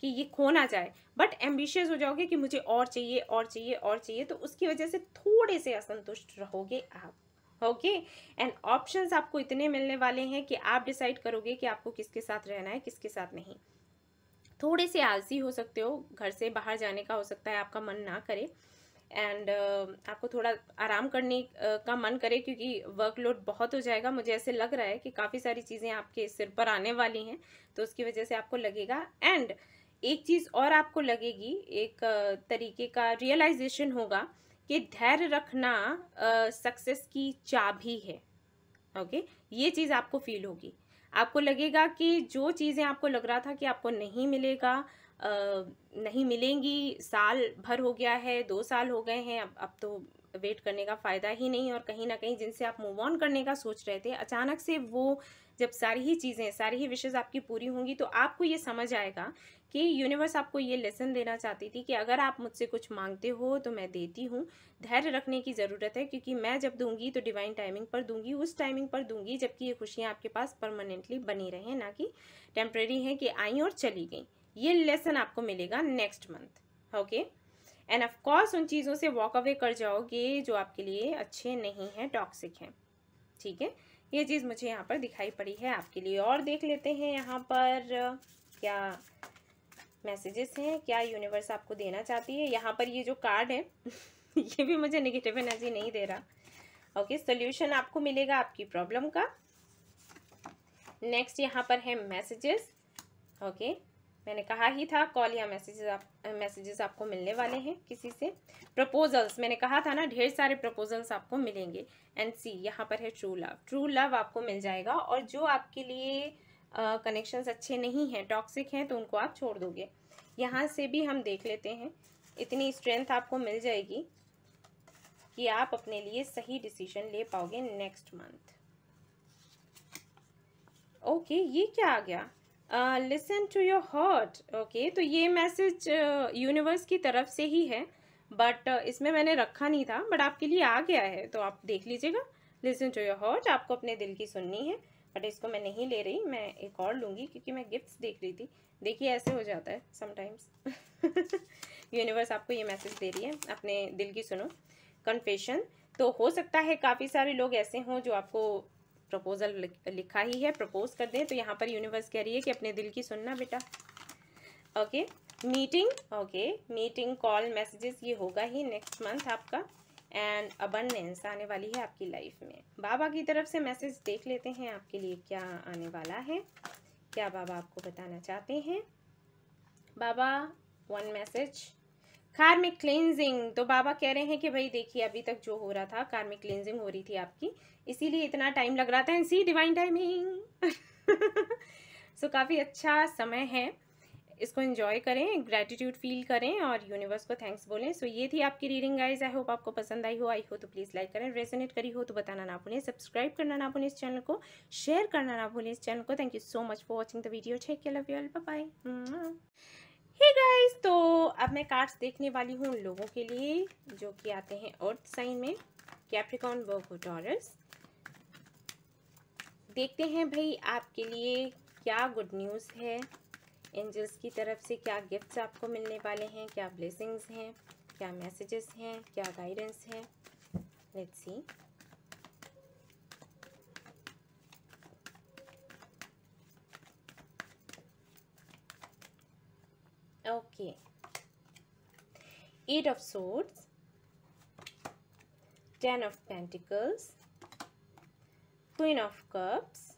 कि ये खो ना जाए बट एम्बिशियस हो जाओगे कि मुझे और चाहिए और चाहिए और चाहिए तो उसकी वजह से थोड़े से असंतुष्ट रहोगे आप ओके एंड ऑप्शंस आपको इतने मिलने वाले हैं कि आप डिसाइड करोगे कि आपको किसके साथ रहना है किसके साथ नहीं थोड़े से आलसी हो सकते हो घर से बाहर जाने का हो सकता है आपका मन ना करे एंड uh, आपको थोड़ा आराम करने uh, का मन करे क्योंकि वर्कलोड बहुत हो जाएगा मुझे ऐसे लग रहा है कि काफ़ी सारी चीज़ें आपके सिर पर आने वाली हैं तो उसकी वजह से आपको लगेगा एंड एक चीज़ और आपको लगेगी एक uh, तरीके का रियलाइजेशन होगा कि धैर्य रखना सक्सेस uh, की चाबी है ओके okay? ये चीज़ आपको फील होगी आपको लगेगा कि जो चीज़ें आपको लग रहा था कि आपको नहीं मिलेगा आ, नहीं मिलेंगी साल भर हो गया है दो साल हो गए हैं अब अब तो वेट करने का फ़ायदा ही नहीं और कहीं ना कहीं जिनसे आप मूव ऑन करने का सोच रहे थे अचानक से वो जब सारी ही चीज़ें सारी ही विशेज़ आपकी पूरी होंगी तो आपको ये समझ आएगा कि यूनिवर्स आपको ये लेसन देना चाहती थी कि अगर आप मुझसे कुछ मांगते हो तो मैं देती हूँ धैर्य रखने की ज़रूरत है क्योंकि मैं जब दूंगी तो डिवाइन टाइमिंग पर दूंगी उस टाइमिंग पर दूंगी जबकि ये खुशियाँ आपके पास परमानेंटली बनी रहें ना कि टेम्प्रेरी हैं कि आई और चली गई ये लेसन आपको मिलेगा next month okay and of course उन चीज़ों से वॉक अवे कर जाओगे जो आपके लिए अच्छे नहीं हैं टॉक्सिक हैं ठीक है ये चीज़ मुझे यहाँ पर दिखाई पड़ी है आपके लिए और देख लेते हैं यहाँ पर क्या मैसेजेस हैं क्या यूनिवर्स आपको देना चाहती है यहाँ पर ये जो कार्ड है ये भी मुझे नेगेटिव एनर्जी नहीं दे रहा ओके सोल्यूशन आपको मिलेगा आपकी प्रॉब्लम का नेक्स्ट यहाँ पर है मैसेजेस ओके मैंने कहा ही था कॉल या मैसेजेस आप मैसेजेस आपको मिलने वाले हैं किसी से प्रपोजल्स मैंने कहा था ना ढेर सारे प्रपोजल्स आपको मिलेंगे एंड सी यहाँ पर है ट्रू लव ट्रू लव आपको मिल जाएगा और जो आपके लिए कनेक्शंस अच्छे नहीं हैं टॉक्सिक हैं तो उनको आप छोड़ दोगे यहाँ से भी हम देख लेते हैं इतनी स्ट्रेंथ आपको मिल जाएगी कि आप अपने लिए सही डिसीजन ले पाओगे नेक्स्ट मंथ ओके ये क्या आ गया listen to your heart okay तो ये मैसेज यूनिवर्स uh, की तरफ से ही है बट uh, इसमें मैंने रखा नहीं था बट आपके लिए आ गया है तो आप देख लीजिएगा लिसन टू योर हॉट आपको अपने दिल की सुननी है बट इसको मैं नहीं ले रही मैं एक और लूँगी क्योंकि मैं गिफ्ट्स देख रही थी देखिए ऐसे हो जाता है समटाइम्स यूनिवर्स आपको ये मैसेज दे रही है अपने दिल की सुनो कन्फेशन तो हो सकता है काफ़ी सारे लोग ऐसे हों जो आपको प्रपोजल लिखा ही है प्रपोज कर दें तो यहाँ पर यूनिवर्स कह रही है कि अपने दिल की सुनना बेटा okay meeting okay meeting call messages ये होगा ही नेक्स्ट मंथ आपका एंड अबंडेंस आने वाली है आपकी लाइफ में बाबा की तरफ से मैसेज देख लेते हैं आपके लिए क्या आने वाला है क्या बाबा आपको बताना चाहते हैं बाबा वन मैसेज कार्मिक क्लेंजिंग तो बाबा कह रहे हैं कि भाई देखिए अभी तक जो हो रहा था कार्मिक क्लेंजिंग हो रही थी आपकी इसीलिए इतना टाइम लग रहा था and see divine timing so काफ़ी अच्छा समय है इसको इन्जॉय करें ग्रेटिट्यूड फील करें और यूनिवर्स को थैंक्स बोलें सो so, ये थी आपकी रीडिंग गाइज आई होप आपको पसंद आई हो आई हो तो प्लीज़ लाइक करें रेजोनेट करी हो तो बताना ना भूलें सब्सक्राइब करना ना भूलें इस चैनल को शेयर करना ना भूलें इस चैनल को thank you so much for watching the video ठीक है love you all bye hey guys तो अब मैं कार्ड्स देखने वाली हूँ उन लोगों के लिए जो कि आते हैं अर्थ साइन में कैप्रिकॉन वर्गो टॉरस देखते हैं भाई आपके लिए क्या गुड न्यूज़ है एंजल्स की तरफ से क्या गिफ्ट्स आपको मिलने वाले हैं क्या ब्लेसिंग्स हैं क्या मैसेजेस हैं क्या गाइडेंस है let's see okay eight of swords ten of pentacles queen of cups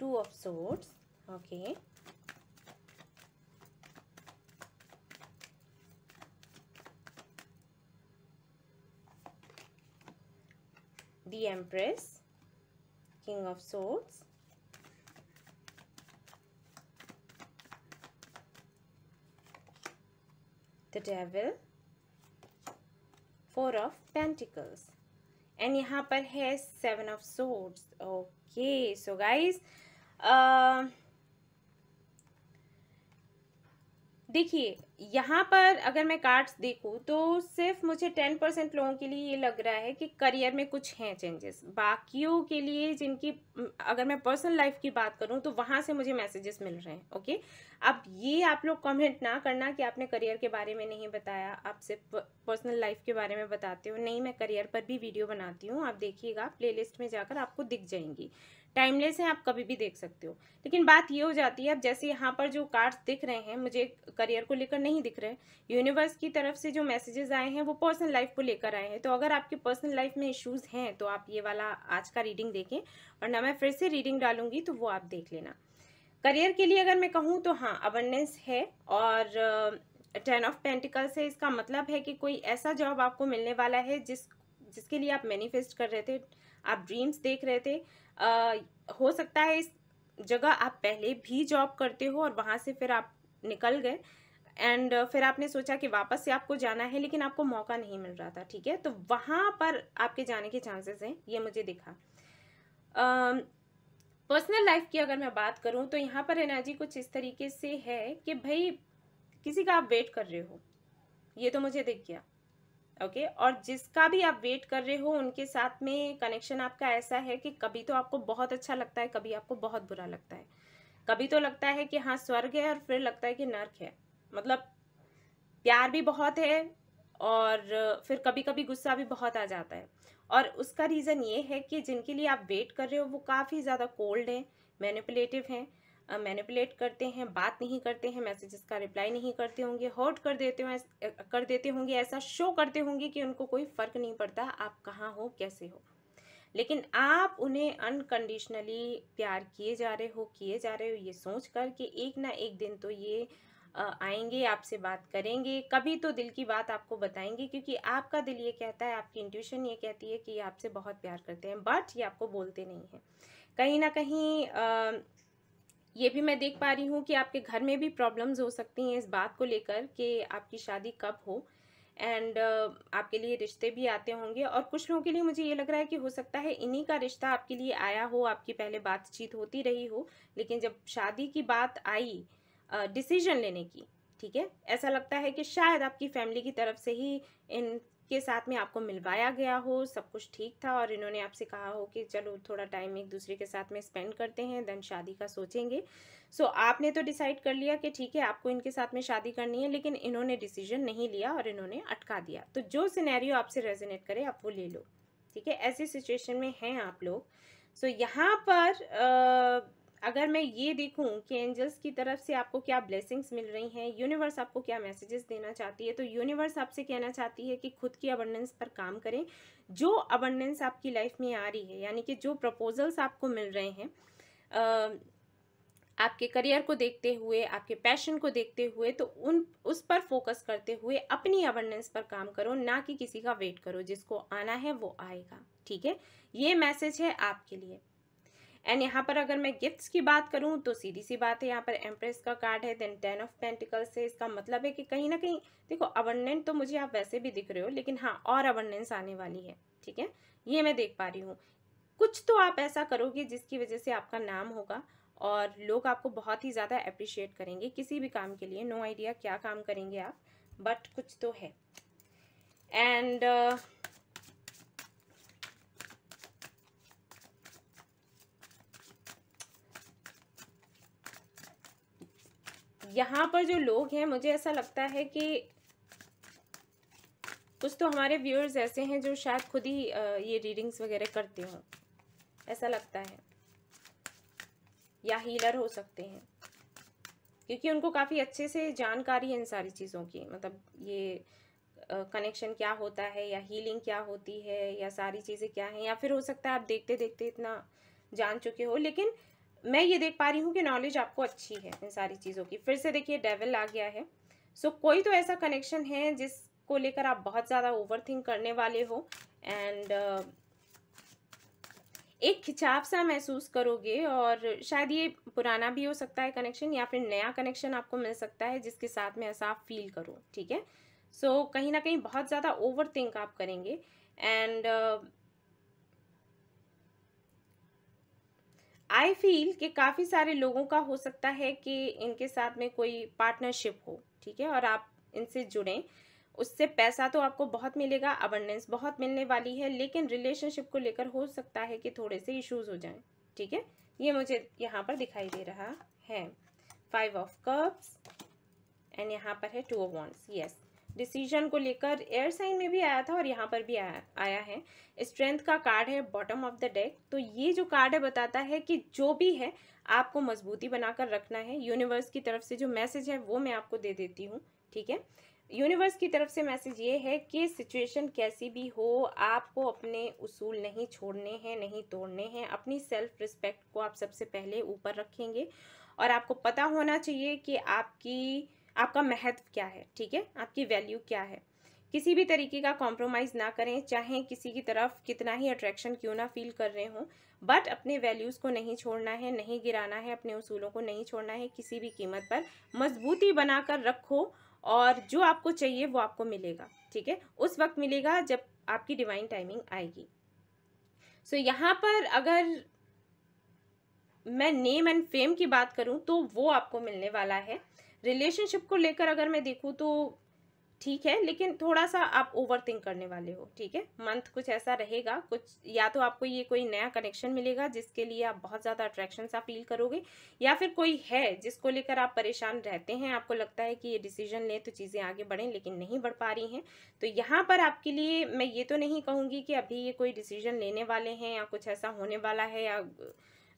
two of swords Okay. The Empress, King of Swords, the Devil, Four of Pentacles. And यहाँ has Seven of Swords. Okay, so guys, uh. देखिए यहाँ पर अगर मैं cards देखूँ तो सिर्फ मुझे टेन परसेंट लोगों के लिए ये लग रहा है कि करियर में कुछ हैं चेंजेस बाकियों के लिए जिनकी अगर मैं पर्सनल लाइफ की बात करूँ तो वहाँ से मुझे मैसेजेस मिल रहे हैं ओके अब ये आप लोग कमेंट ना करना कि आपने करियर के बारे में नहीं बताया आप सिर्फ पर्सनल लाइफ के बारे में बताते हो नहीं मैं करियर पर भी वीडियो बनाती हूँ आप देखिएगा प्ले में जाकर आपको दिख जाएंगी टाइमलेस हैं आप कभी भी देख सकते हो लेकिन बात ये हो जाती है अब जैसे यहाँ पर जो कार्ड्स दिख रहे हैं मुझे करियर को लेकर नहीं दिख रहे यूनिवर्स की तरफ से जो मैसेजेस आए हैं वो पर्सनल लाइफ को लेकर आए हैं तो अगर आपके पर्सनल लाइफ में इश्यूज़ हैं तो आप ये वाला आज का रीडिंग देखें और मैं फिर से रीडिंग डालूंगी तो वो आप देख लेना करियर के लिए अगर मैं कहूँ तो हाँ अवेयरनेस है और टेन ऑफ पेंटिकल्स है इसका मतलब है कि कोई ऐसा जॉब आपको मिलने वाला है जिस जिसके लिए आप मैनिफेस्ट कर रहे थे आप ड्रीम्स देख रहे थे हो सकता है इस जगह आप पहले भी जॉब करते हो और वहाँ से फिर आप निकल गए एंड फिर आपने सोचा कि वापस से आपको जाना है लेकिन आपको मौका नहीं मिल रहा था ठीक है तो वहाँ पर आपके जाने के चांसेस हैं ये मुझे दिखा पर्सनल लाइफ की अगर मैं बात करूँ तो यहाँ पर एनर्जी कुछ इस तरीके से है कि भाई किसी का आप वेट कर रहे हो ये तो मुझे दिख गया ओके okay? और जिसका भी आप वेट कर रहे हो उनके साथ में कनेक्शन आपका ऐसा है कि कभी तो आपको बहुत अच्छा लगता है कभी आपको बहुत बुरा लगता है कभी तो लगता है कि हाँ स्वर्ग है और फिर लगता है कि नर्क है मतलब प्यार भी बहुत है और फिर कभी कभी गुस्सा भी बहुत आ जाता है और उसका रीज़न ये है कि जिनके लिए आप वेट कर रहे हो वो काफ़ी ज़्यादा कोल्ड हैं मैनिपुलेटिव हैं मैनिपुलेट करते हैं बात नहीं करते हैं मैसेजेस का रिप्लाई नहीं करते होंगे हॉट कर देते हैं कर देते होंगे ऐसा शो करते होंगे कि उनको कोई फ़र्क नहीं पड़ता आप कहाँ हो कैसे हो लेकिन आप उन्हें अनकंडीशनली प्यार किए जा रहे हो किए जा रहे हो ये सोच कर कि एक ना एक दिन तो ये आएंगे आपसे बात करेंगे कभी तो दिल की बात आपको बताएंगे क्योंकि आपका दिल ये कहता है आपकी इंट्यूशन ये कहती है कि ये आपसे बहुत प्यार करते हैं बट ये आपको बोलते नहीं हैं कहीं ना कहीं आ, ये भी मैं देख पा रही हूँ कि आपके घर में भी प्रॉब्लम्स हो सकती हैं इस बात को लेकर कि आपकी शादी कब हो एंड uh, आपके लिए रिश्ते भी आते होंगे और कुछ लोगों के लिए मुझे ये लग रहा है कि हो सकता है इन्हीं का रिश्ता आपके लिए आया हो आपकी पहले बातचीत होती रही हो लेकिन जब शादी की बात आई डिसीजन uh, लेने की ठीक है ऐसा लगता है कि शायद आपकी फैमिली की तरफ से ही इन के साथ में आपको मिलवाया गया हो सब कुछ ठीक था और इन्होंने आपसे कहा हो कि चलो थोड़ा टाइम एक दूसरे के साथ में स्पेंड करते हैं देन शादी का सोचेंगे सो so, आपने तो डिसाइड कर लिया कि ठीक है आपको इनके साथ में शादी करनी है लेकिन इन्होंने डिसीजन नहीं लिया और इन्होंने अटका दिया तो जो सिनेरियो आपसे रेजिनेट करे आप वो ले लो ठीक है ऐसी सिचुएशन में हैं आप लोग सो so, यहाँ पर आ, अगर मैं ये देखूं कि एंजल्स की तरफ से आपको क्या ब्लेसिंग्स मिल रही हैं यूनिवर्स आपको क्या मैसेजेस देना चाहती है तो यूनिवर्स आपसे कहना चाहती है कि खुद की अबंडेंस पर काम करें जो अबंडेंस आपकी लाइफ में आ रही है यानी कि जो प्रपोजल्स आपको मिल रहे हैं आपके करियर को देखते हुए आपके पैशन को देखते हुए तो उन उस पर फोकस करते हुए अपनी अवर्नेंस पर काम करो ना कि किसी का वेट करो जिसको आना है वो आएगा ठीक है ये मैसेज है आपके लिए एंड यहाँ पर अगर मैं गिफ्ट्स की बात करूँ तो सीधी सी बात है यहाँ पर एम्प्रेस का कार्ड है देन टेन ऑफ पेंटिकल्स है इसका मतलब है कि कहीं ना कहीं देखो अवर्नेंट तो मुझे आप वैसे भी दिख रहे हो लेकिन हाँ और अवर्नेंस आने वाली है ठीक है ये मैं देख पा रही हूँ कुछ तो आप ऐसा करोगे जिसकी वजह से आपका नाम होगा और लोग आपको बहुत ही ज़्यादा अप्रिशिएट करेंगे किसी भी काम के लिए नो no आइडिया क्या काम करेंगे आप बट कुछ तो है एंड uh, यहाँ पर जो लोग हैं मुझे ऐसा लगता है कि कुछ तो हमारे व्यूअर्स ऐसे हैं जो शायद खुद ही ये रीडिंग्स वगैरह करते हों ऐसा लगता है या हीलर हो सकते हैं क्योंकि उनको काफ़ी अच्छे से जानकारी है इन सारी चीज़ों की मतलब ये कनेक्शन क्या होता है या हीलिंग क्या होती है या सारी चीज़ें क्या हैं या फिर हो सकता है आप देखते देखते इतना जान चुके हो लेकिन मैं ये देख पा रही हूँ कि नॉलेज आपको अच्छी है इन सारी चीज़ों की फिर से देखिए डेवल आ गया है सो so, कोई तो ऐसा कनेक्शन है जिसको लेकर आप बहुत ज़्यादा ओवर थिंक करने वाले हो एंड uh, एक खिंचाव सा महसूस करोगे और शायद ये पुराना भी हो सकता है कनेक्शन या फिर नया कनेक्शन आपको मिल सकता है जिसके साथ में ऐसा फील करो ठीक है सो so, कहीं ना कहीं बहुत ज़्यादा ओवर थिंक आप करेंगे एंड uh, आई फील कि काफ़ी सारे लोगों का हो सकता है कि इनके साथ में कोई पार्टनरशिप हो ठीक है और आप इनसे जुड़ें उससे पैसा तो आपको बहुत मिलेगा अबंडेंस बहुत मिलने वाली है लेकिन रिलेशनशिप को लेकर हो सकता है कि थोड़े से इश्यूज हो जाएं ठीक है ये मुझे यहाँ पर दिखाई दे रहा है फाइव ऑफ कप्स एंड यहाँ पर है two of wands yes decision को लेकर एयर साइन में भी आया था और यहाँ पर भी आया आया है स्ट्रेंथ का कार्ड है बॉटम ऑफ द डेक तो ये जो कार्ड है बताता है कि जो भी है आपको मजबूती बनाकर रखना है यूनिवर्स की तरफ से जो मैसेज है वो मैं आपको दे देती हूँ ठीक है यूनिवर्स की तरफ से मैसेज ये है कि सिचुएशन कैसी भी हो आपको अपने उसूल नहीं छोड़ने हैं नहीं तोड़ने हैं अपनी सेल्फ रिस्पेक्ट को आप सबसे पहले ऊपर रखेंगे और आपको पता होना चाहिए कि आपकी आपका महत्व क्या है ठीक है आपकी वैल्यू क्या है किसी भी तरीके का कॉम्प्रोमाइज़ ना करें चाहे किसी की तरफ कितना ही अट्रैक्शन क्यों ना फील कर रहे हों बट अपने वैल्यूज़ को नहीं छोड़ना है नहीं गिराना है अपने उसूलों को नहीं छोड़ना है किसी भी कीमत पर मजबूती बनाकर रखो और जो आपको चाहिए वो आपको मिलेगा ठीक है उस वक्त मिलेगा जब आपकी डिवाइन टाइमिंग आएगी सो so, यहाँ पर अगर मैं नेम एंड फेम की बात करूँ तो वो आपको मिलने वाला है रिलेशनशिप को लेकर अगर मैं देखूँ तो ठीक है लेकिन थोड़ा सा आप ओवर थिंक करने वाले हो ठीक है मंथ कुछ ऐसा रहेगा कुछ या तो आपको ये कोई नया कनेक्शन मिलेगा जिसके लिए आप बहुत ज़्यादा अट्रैक्शन सा फील करोगे या फिर कोई है जिसको लेकर आप परेशान रहते हैं आपको लगता है कि ये डिसीजन लें तो चीज़ें आगे बढ़ें लेकिन नहीं बढ़ पा रही हैं तो यहाँ पर आपके लिए मैं ये तो नहीं कहूँगी कि अभी ये कोई डिसीजन लेने वाले हैं या कुछ ऐसा होने वाला है या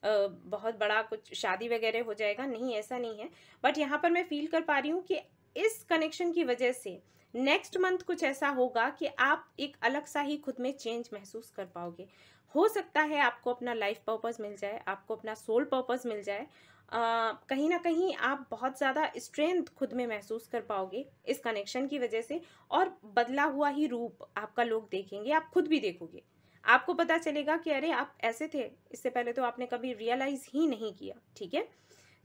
बहुत बड़ा कुछ शादी वगैरह हो जाएगा नहीं ऐसा नहीं है बट यहाँ पर मैं फील कर पा रही हूँ कि इस कनेक्शन की वजह से नेक्स्ट मंथ कुछ ऐसा होगा कि आप एक अलग सा ही खुद में चेंज महसूस कर पाओगे हो सकता है आपको अपना लाइफ पर्पस मिल जाए आपको अपना सोल पर्पस मिल जाए आ, कहीं ना कहीं आप बहुत ज़्यादा स्ट्रेंथ खुद में महसूस कर पाओगे इस कनेक्शन की वजह से और बदला हुआ ही रूप आपका लोग देखेंगे आप खुद भी देखोगे आपको पता चलेगा कि अरे आप ऐसे थे इससे पहले तो आपने कभी रियलाइज़ ही नहीं किया ठीक है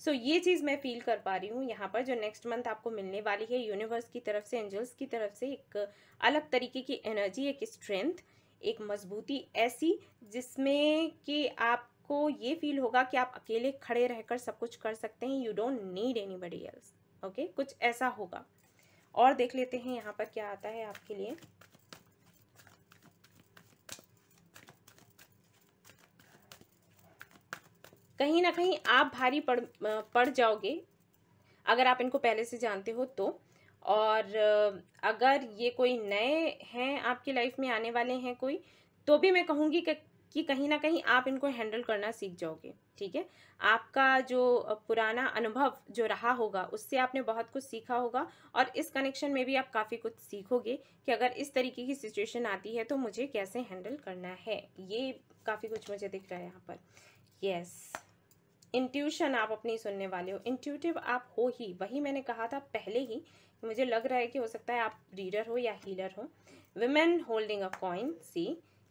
सो ये चीज़ मैं फील कर पा रही हूँ यहाँ पर जो नेक्स्ट मंथ आपको मिलने वाली है यूनिवर्स की तरफ से एंजल्स की तरफ से एक अलग तरीके की एनर्जी एक स्ट्रेंथ एक मजबूती ऐसी जिसमें कि आपको ये फील होगा कि आप अकेले खड़े रहकर सब कुछ कर सकते हैं you don't need anybody else okay कुछ ऐसा होगा और देख लेते हैं यहाँ पर क्या आता है आपके लिए कहीं ना कहीं आप भारी पड़ पड़ जाओगे अगर आप इनको पहले से जानते हो तो और अगर ये कोई नए हैं आपकी लाइफ में आने वाले हैं कोई तो भी मैं कहूँगी कि कहीं ना कहीं आप इनको हैंडल करना सीख जाओगे ठीक है आपका जो पुराना अनुभव जो रहा होगा उससे आपने बहुत कुछ सीखा होगा और इस कनेक्शन में भी आप काफ़ी कुछ सीखोगे कि अगर इस तरीके की सिचुएशन आती है तो मुझे कैसे हैंडल करना है ये काफ़ी कुछ मुझे दिख रहा है यहाँ पर यस yes. इंट्यूशन आप अपनी सुनने वाले हो इंट्यूटिव आप हो ही वही मैंने कहा था पहले ही मुझे लग रहा है कि हो सकता है आप रीडर हो या हीलर हो women holding a coin see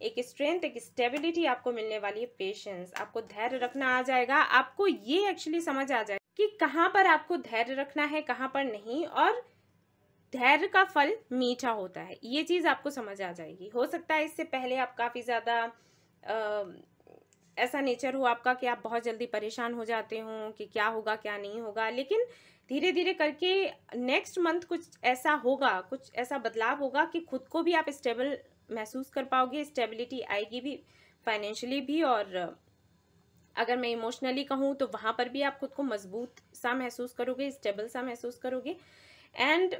एक स्ट्रेंथ एक स्टेबिलिटी आपको मिलने वाली है पेशेंस आपको धैर्य रखना आ जाएगा आपको ये एक्चुअली समझ आ जाएगा कि कहाँ पर आपको धैर्य रखना है कहाँ पर नहीं और धैर्य का फल मीठा होता है ये चीज़ आपको समझ आ जाएगी हो सकता है इससे पहले आप काफ़ी ज़्यादा ऐसा नेचर हो आपका कि आप बहुत जल्दी परेशान हो जाते हो कि क्या होगा क्या नहीं होगा लेकिन धीरे धीरे करके नेक्स्ट मंथ कुछ ऐसा होगा कुछ ऐसा बदलाव होगा कि खुद को भी आप स्टेबल महसूस कर पाओगे स्टेबिलिटी आएगी भी फाइनेंशियली भी और अगर मैं इमोशनली कहूँ तो वहाँ पर भी आप खुद को मजबूत सा महसूस करोगे स्टेबल सा महसूस करोगे एंड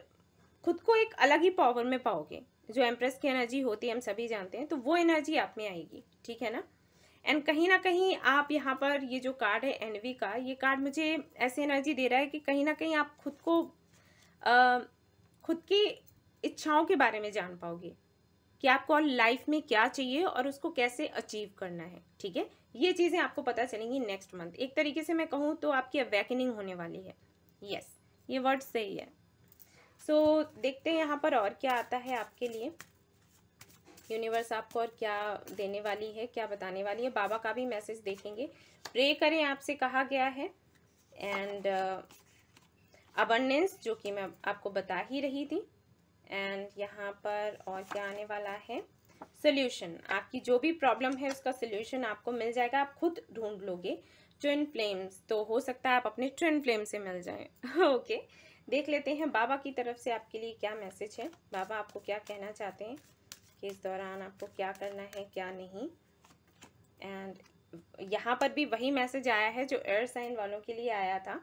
खुद को एक अलग ही पावर में पाओगे जो एम्प्रेस की एनर्जी होती है हम सभी जानते हैं तो वो एनर्जी आप में आएगी ठीक है ना एंड कहीं ना कहीं आप यहाँ पर ये जो कार्ड है एनवी का ये कार्ड मुझे ऐसी एनर्जी दे रहा है कि कहीं ना कहीं आप खुद को आ, खुद की इच्छाओं के बारे में जान पाओगे कि आपको लाइफ में क्या चाहिए और उसको कैसे अचीव करना है ठीक है ये चीज़ें आपको पता चलेंगी नेक्स्ट मंथ एक तरीके से मैं कहूँ तो आपकी अवैकनिंग होने वाली है यस yes, ये वर्ड सही है सो so, देखते हैं यहाँ पर और क्या आता है आपके लिए यूनिवर्स आपको और क्या देने वाली है क्या बताने वाली है बाबा का भी मैसेज देखेंगे प्रे करें आपसे कहा गया है एंड अबंडेंस uh, जो कि मैं आपको बता ही रही थी एंड यहाँ पर और क्या आने वाला है सोल्यूशन आपकी जो भी प्रॉब्लम है उसका सोल्यूशन आपको मिल जाएगा आप खुद ढूंढ लोगे ट्विन फ्लेम्स तो हो सकता है आप अपने ट्विन फ्लेम से मिल जाए ओके okay. देख लेते हैं बाबा की तरफ से आपके लिए क्या मैसेज है बाबा आपको क्या कहना चाहते हैं कि इस दौरान आपको क्या करना है क्या नहीं एंड यहाँ पर भी वही मैसेज आया है जो एयर साइन वालों के लिए आया था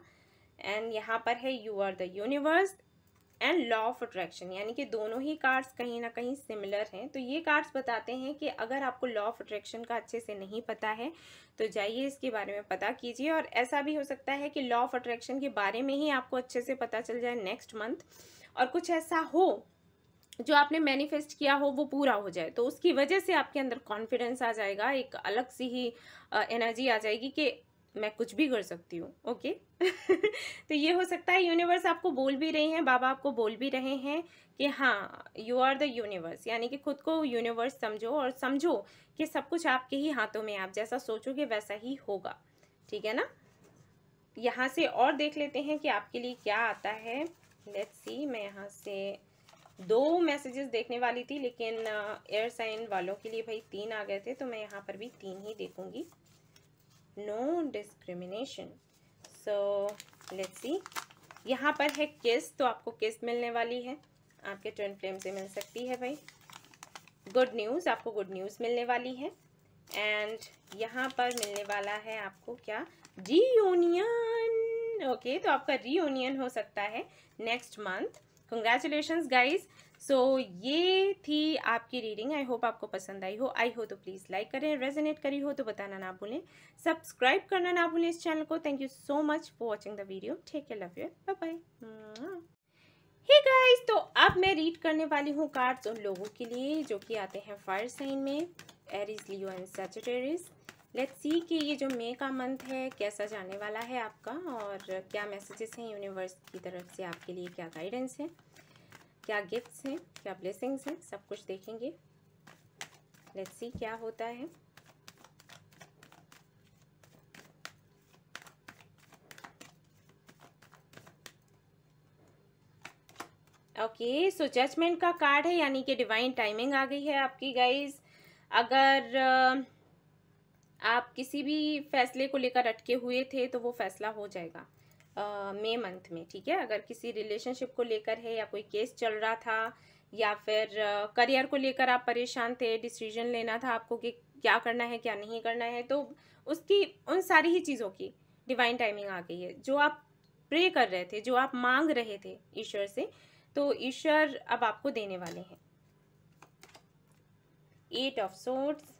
एंड यहाँ पर है you are the universe and law of attraction यानी कि दोनों ही कार्ड्स कहीं ना कहीं सिमिलर हैं तो ये कार्ड्स बताते हैं कि अगर आपको लॉ ऑफ अट्रैक्शन का अच्छे से नहीं पता है तो जाइए इसके बारे में पता कीजिए और ऐसा भी हो सकता है कि लॉ ऑफ अट्रैक्शन के बारे में ही आपको अच्छे से पता चल जाए नेक्स्ट मंथ और कुछ ऐसा हो जो आपने मैनिफेस्ट किया हो वो पूरा हो जाए तो उसकी वजह से आपके अंदर कॉन्फिडेंस आ जाएगा एक अलग सी ही एनर्जी आ जाएगी कि मैं कुछ भी कर सकती हूँ ओके तो ये हो सकता है यूनिवर्स आपको बोल भी रही हैं बाबा आपको बोल भी रहे हैं कि हाँ यू आर द यूनिवर्स यानी कि खुद को यूनिवर्स समझो और समझो कि सब कुछ आपके ही हाथों में आप जैसा सोचोगे वैसा ही होगा ठीक है ना यहाँ से और देख लेते हैं कि आपके लिए क्या आता है लेट्स सी मैं यहाँ से दो मैसेजेस देखने वाली थी लेकिन एयर साइन वालों के लिए भाई तीन आ गए थे तो मैं यहाँ पर भी तीन ही देखूँगी no discrimination so let's see यहाँ पर है किस तो आपको किस मिलने वाली है आपके ट्विन फ्लेम से मिल सकती है भाई गुड न्यूज़ आपको गुड न्यूज़ मिलने वाली है एंड यहाँ पर मिलने वाला है आपको क्या री ओके okay, तो आपका री हो सकता है next month congratulation guys so ये थी आपकी रीडिंग आई होप आपको पसंद आई हो आई हो तो प्लीज़ लाइक करें रेजोनेट करी हो तो बताना ना भूलें सब्सक्राइब करना ना भूलें इस चैनल को thank you so much for watching the video ठीक है love you bye bye hey hey guys तो अब मैं रीड करने वाली हूँ कार्ड्स उन लोगों के लिए जो कि आते हैं फायर साइन में एरिज लियो एंड सेचटेरिस लेट्स सी कि ये जो मे का मंथ है कैसा जाने वाला है आपका और क्या मैसेजेस हैं यूनिवर्स की तरफ से आपके लिए क्या गाइडेंस है क्या गिफ्ट्स हैं क्या ब्लेसिंग्स हैं सब कुछ देखेंगे लेट्स सी क्या होता है ओके सो जजमेंट का कार्ड है यानी कि डिवाइन टाइमिंग आ गई है आपकी गाइज अगर uh, आप किसी भी फैसले को लेकर अटके हुए थे तो वो फैसला हो जाएगा मे uh, मंथ में ठीक है अगर किसी रिलेशनशिप को लेकर है या कोई केस चल रहा था या फिर करियर uh, को लेकर आप परेशान थे डिसीजन लेना था आपको कि क्या करना है क्या नहीं करना है तो उसकी उन सारी ही चीज़ों की डिवाइन टाइमिंग आ गई है जो आप प्रे कर रहे थे जो आप मांग रहे थे ईश्वर से तो ईश्वर अब आपको देने वाले हैं eight of swords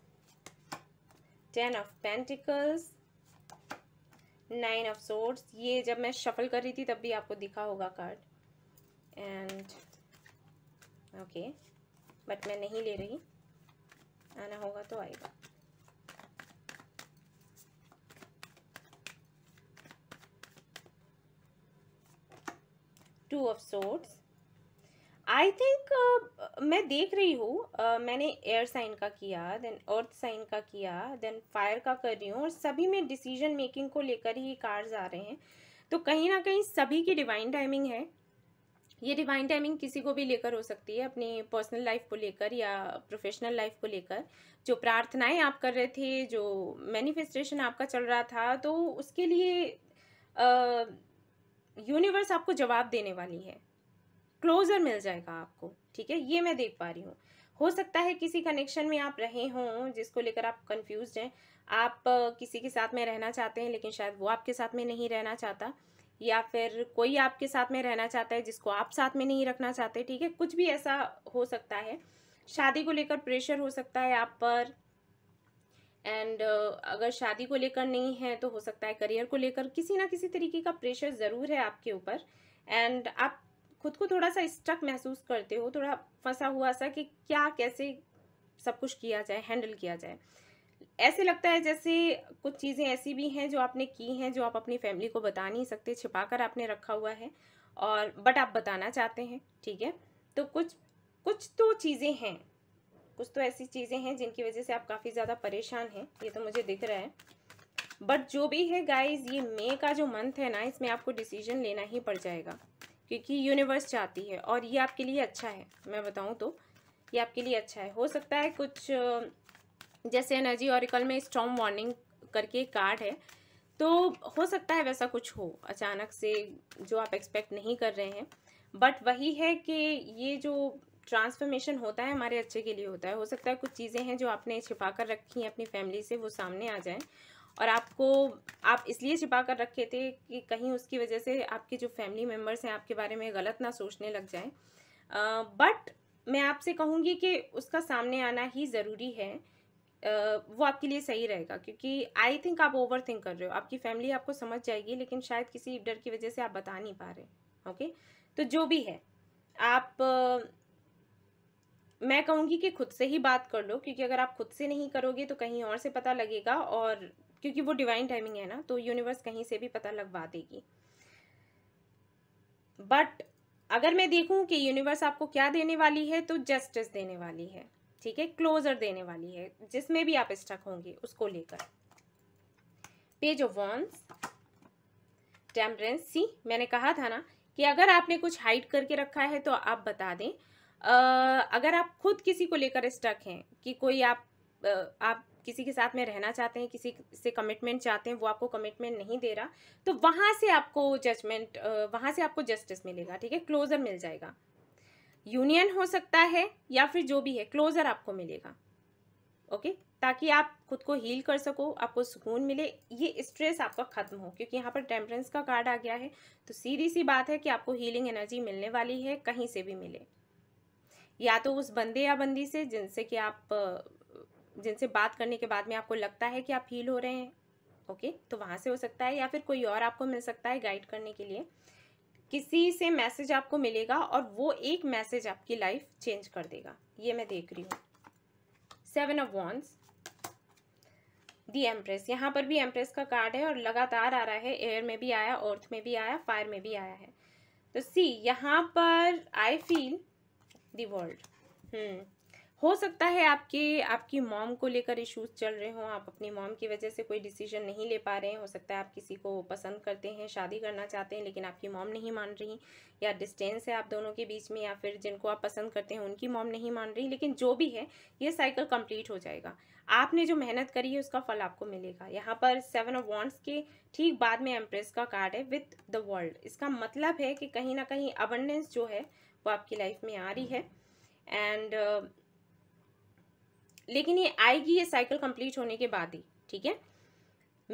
ten of pentacles nine of swords ये जब मैं शफल कर रही थी तब भी आपको दिखा होगा कार्ड एंड ओके बट मैं नहीं ले रही आना होगा तो आएगा two of swords I think uh, मैं देख रही हूँ uh, मैंने एयर साइन का किया देन अर्थ साइन का किया देन फायर का कर रही हूँ और सभी में डिसीजन मेकिंग को लेकर ही कार्स आ रहे हैं तो कहीं ना कहीं सभी की डिवाइन टाइमिंग है ये डिवाइन टाइमिंग किसी को भी लेकर हो सकती है अपनी पर्सनल लाइफ को लेकर या प्रोफेशनल लाइफ को लेकर जो प्रार्थनाएं आप कर रहे थे जो मैनिफेस्टेशन आपका चल रहा था तो उसके लिए यूनिवर्स आपको जवाब देने वाली है क्लोज़र मिल जाएगा आपको ठीक है ये मैं देख पा रही हूँ हो सकता है किसी कनेक्शन में आप रहे हों जिसको लेकर आप कंफ्यूज हैं आप किसी के साथ में रहना चाहते हैं लेकिन शायद वो आपके साथ में नहीं रहना चाहता या फिर कोई आपके साथ में रहना चाहता है जिसको आप साथ में नहीं रखना चाहते ठीक है कुछ भी ऐसा हो सकता है शादी को लेकर प्रेशर हो सकता है आप पर एंड uh, अगर शादी को लेकर नहीं है तो हो सकता है करियर को लेकर किसी ना किसी तरीके का प्रेशर ज़रूर है आपके ऊपर एंड आप खुद को थोड़ा सा स्टक महसूस करते हो थोड़ा फंसा हुआ सा कि क्या कैसे सब कुछ किया जाए हैंडल किया जाए ऐसे लगता है जैसे कुछ चीज़ें ऐसी भी हैं जो आपने की हैं जो आप अपनी फैमिली को बता नहीं सकते छिपा कर आपने रखा हुआ है और बट आप बताना चाहते हैं ठीक है तो कुछ कुछ तो चीज़ें हैं कुछ तो ऐसी चीज़ें हैं जिनकी वजह से आप काफ़ी ज़्यादा परेशान हैं ये तो मुझे दिख रहा है बट जो भी है गाइज ये मे का जो मंथ है ना इसमें आपको डिसीजन लेना ही पड़ जाएगा क्योंकि यूनिवर्स चाहती है और ये आपके लिए अच्छा है मैं बताऊँ तो ये आपके लिए अच्छा है हो सकता है कुछ जैसे एनर्जी ऑरिकल में स्ट्रॉन्ग वार्निंग करके एक कार्ड है तो हो सकता है वैसा कुछ हो अचानक से जो आप एक्सपेक्ट नहीं कर रहे हैं बट वही है कि ये जो ट्रांसफॉर्मेशन होता है हमारे अच्छे के लिए होता है हो सकता है कुछ चीज़ें हैं जो आपने छिपा कर रखी हैं अपनी फैमिली से वो सामने आ जाएं और आपको आप इसलिए छिपा कर रखे थे कि कहीं उसकी वजह से आपके जो फैमिली मेम्बर्स हैं आपके बारे में गलत ना सोचने लग जाएं बट मैं आपसे कहूँगी कि उसका सामने आना ही ज़रूरी है वो आपके लिए सही रहेगा क्योंकि आई थिंक आप ओवर थिंक कर रहे हो आपकी फैमिली आपको समझ जाएगी लेकिन शायद किसी डर की वजह से आप बता नहीं पा रहे ओके तो जो भी है आप मैं कहूँगी कि खुद से ही बात कर लो क्योंकि अगर आप खुद से नहीं करोगे तो कहीं और से पता लगेगा और क्योंकि वो डिवाइन टाइमिंग है ना तो यूनिवर्स कहीं से भी पता लगवा देगी बट अगर मैं देखूं कि यूनिवर्स आपको क्या देने वाली है तो जस्टिस देने वाली है ठीक है क्लोजर देने वाली है जिसमें भी आप स्टक होंगे उसको लेकर page of wands temperance see मैंने कहा था ना कि अगर आपने कुछ हाइड करके रखा है तो आप बता दें आ, अगर आप खुद किसी को लेकर स्टक हैं कि कोई आप आ, आप किसी के साथ में रहना चाहते हैं किसी से कमिटमेंट चाहते हैं वो आपको कमिटमेंट नहीं दे रहा तो वहाँ से आपको जजमेंट वहाँ से आपको जस्टिस मिलेगा ठीक है क्लोजर मिल जाएगा यूनियन हो सकता है या फिर जो भी है क्लोजर आपको मिलेगा ओके ताकि आप खुद को हील कर सको आपको सुकून मिले ये स्ट्रेस आपका ख़त्म हो क्योंकि यहाँ पर टेम्परेंस का कार्ड आ गया है तो सीधी सी बात है कि आपको हीलिंग एनर्जी मिलने वाली है कहीं से भी मिले या तो उस बंदे या बंदी से जिनसे कि आप जिनसे बात करने के बाद में आपको लगता है कि आप हील हो रहे हैं ओके तो वहाँ से हो सकता है या फिर कोई और आपको मिल सकता है गाइड करने के लिए किसी से मैसेज आपको मिलेगा और वो एक मैसेज आपकी लाइफ चेंज कर देगा ये मैं देख रही हूँ seven of wands the empress यहाँ पर भी एम्प्रेस का कार्ड है और लगातार आ रहा है एयर में भी आया अर्थ में भी आया फायर में भी आया है तो सी यहाँ पर आई फील दी वर्ल्ड हम्म हो सकता है आपके आपकी मॉम को लेकर इश्यूज चल रहे हों आप अपनी मॉम की वजह से कोई डिसीजन नहीं ले पा रहे हैं हो सकता है आप किसी को पसंद करते हैं शादी करना चाहते हैं लेकिन आपकी मॉम नहीं मान रही या डिस्टेंस है आप दोनों के बीच में या फिर जिनको आप पसंद करते हैं उनकी मॉम नहीं मान रही लेकिन जो भी है ये साइकिल कम्प्लीट हो जाएगा आपने जो मेहनत करी है उसका फल आपको मिलेगा यहाँ पर सेवन ऑफ वॉन्ट्स के ठीक बाद में एम्प्रेस का कार्ड है विथ द वर्ल्ड इसका मतलब है कि कहीं ना कहीं अबंडेंस जो है वो आपकी लाइफ में आ रही है एंड लेकिन ये आएगी ये साइकिल कंप्लीट होने के बाद ही ठीक है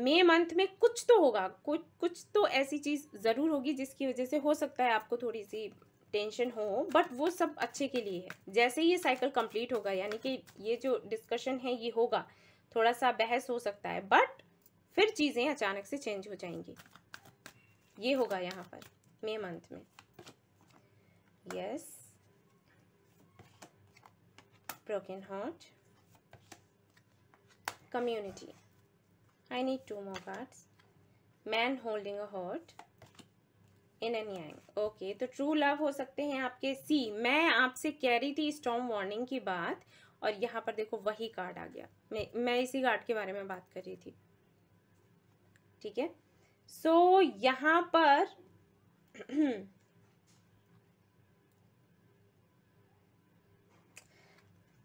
मे मंथ में कुछ तो होगा कुछ कुछ तो ऐसी चीज़ ज़रूर होगी जिसकी वजह से हो सकता है आपको थोड़ी सी टेंशन हो बट वो सब अच्छे के लिए है जैसे ही ये साइकिल कंप्लीट होगा यानी कि ये जो डिस्कशन है ये होगा थोड़ा सा बहस हो सकता है बट फिर चीज़ें अचानक से चेंज हो जाएंगी ये होगा यहाँ पर मे मंथ में yes broken heart community. I need two more cards. Man holding a heart. Yin and yang okay तो ट्रू लव हो सकते हैं आपके सी मैं आपसे कह रही थी स्टॉम वार्निंग की बात और यहाँ पर देखो वही कार्ड आ गया मैं मैं इसी कार्ड के बारे में बात कर रही थी ठीक है सो so, यहाँ पर हम्म,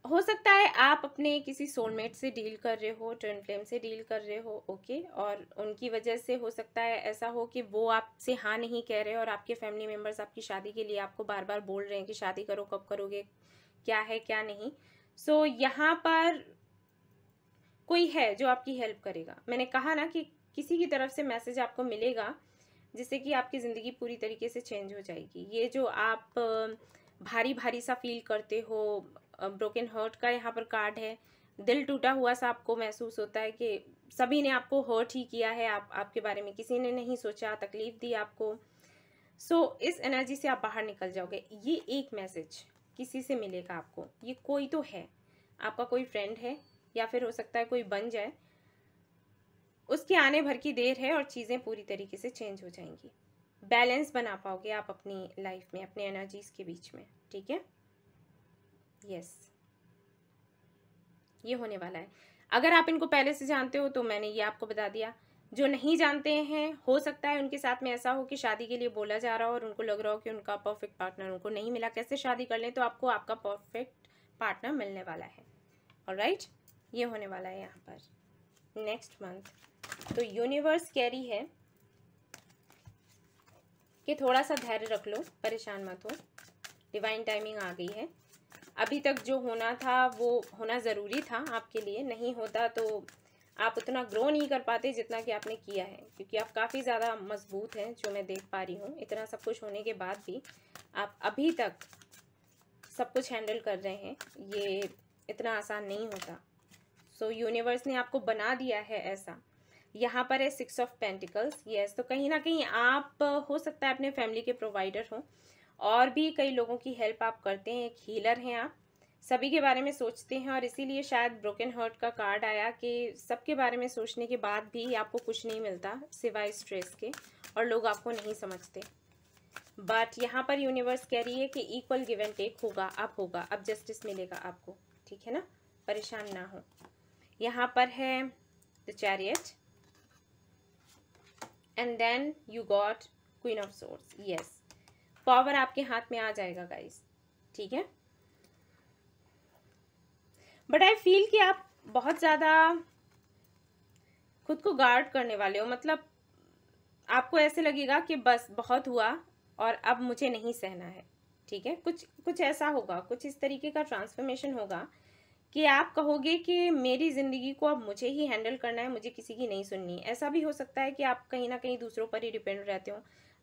हो सकता है आप अपने किसी सोलमेट से डील कर रहे हो ट्रेन फ्लेम से डील कर रहे हो ओके और उनकी वजह से हो सकता है ऐसा हो कि वो आपसे हाँ नहीं कह रहे और आपके फैमिली मेम्बर्स आपकी शादी के लिए आपको बार बार बोल रहे हैं कि शादी करो कब करोगे क्या है क्या नहीं सो so, यहाँ पर कोई है जो आपकी हेल्प करेगा मैंने कहा ना कि किसी की तरफ से मैसेज आपको मिलेगा जिससे कि आपकी ज़िंदगी पूरी तरीके से चेंज हो जाएगी ये जो आप भारी भारी सा फील करते हो ब्रोकन हर्ट का यहाँ पर कार्ड है दिल टूटा हुआ सा आपको महसूस होता है कि सभी ने आपको हर्ट ही किया है आप आपके बारे में किसी ने नहीं सोचा तकलीफ दी आपको सो so, इस एनर्जी से आप बाहर निकल जाओगे ये एक मैसेज किसी से मिलेगा आपको ये कोई तो है आपका कोई फ्रेंड है या फिर हो सकता है कोई बन जाए उसके आने भर की देर है और चीज़ें पूरी तरीके से चेंज हो जाएंगी बैलेंस बना पाओगे आप अपनी लाइफ में अपने एनर्जीज़ के बीच में ठीक है यस ये होने वाला है अगर आप इनको पहले से जानते हो तो मैंने ये आपको बता दिया जो नहीं जानते हैं हो सकता है उनके साथ में ऐसा हो कि शादी के लिए बोला जा रहा हो और उनको लग रहा हो कि उनका परफेक्ट पार्टनर उनको नहीं मिला कैसे शादी कर लें तो आपको आपका परफेक्ट पार्टनर मिलने वाला है और राइट ये होने वाला है यहाँ पर नेक्स्ट मंथ तो यूनिवर्स कैरी है कि थोड़ा सा धैर्य रख लो परेशान मत हो डिवाइन टाइमिंग आ गई है अभी तक जो होना था वो होना ज़रूरी था आपके लिए नहीं होता तो आप उतना ग्रो नहीं कर पाते जितना कि आपने किया है क्योंकि आप काफ़ी ज़्यादा मजबूत हैं जो मैं देख पा रही हूँ इतना सब कुछ होने के बाद भी आप अभी तक सब कुछ हैंडल कर रहे हैं ये इतना आसान नहीं होता सो so, यूनिवर्स ने आपको बना दिया है ऐसा यहाँ पर है सिक्स ऑफ पेंटिकल्स यस तो कहीं ना कहीं आप हो सकता है अपने फैमिली के प्रोवाइडर हों और भी कई लोगों की हेल्प आप करते हैं एक हीलर हैं आप सभी के बारे में सोचते हैं और इसीलिए शायद ब्रोकन हर्ट का कार्ड आया कि सबके बारे में सोचने के बाद भी आपको कुछ नहीं मिलता सिवाय स्ट्रेस के और लोग आपको नहीं समझते बट यहाँ पर यूनिवर्स कह रही है कि इक्वल गिव एंड टेक होगा अब होगा अब जस्टिस मिलेगा आपको ठीक है ना परेशान ना हो यहाँ पर है the chariot and then you got queen of swords yes power आपके हाथ में आ जाएगा गाइज ठीक है बट आई फील कि आप बहुत ज़्यादा खुद को गार्ड करने वाले हो मतलब आपको ऐसे लगेगा कि बस बहुत हुआ और अब मुझे नहीं सहना है ठीक है कुछ कुछ ऐसा होगा कुछ इस तरीके का ट्रांसफॉर्मेशन होगा कि आप कहोगे कि मेरी ज़िंदगी को अब मुझे ही हैंडल करना है मुझे किसी की नहीं सुननी ऐसा भी हो सकता है कि आप कहीं ना कहीं दूसरों पर ही डिपेंड रहते हो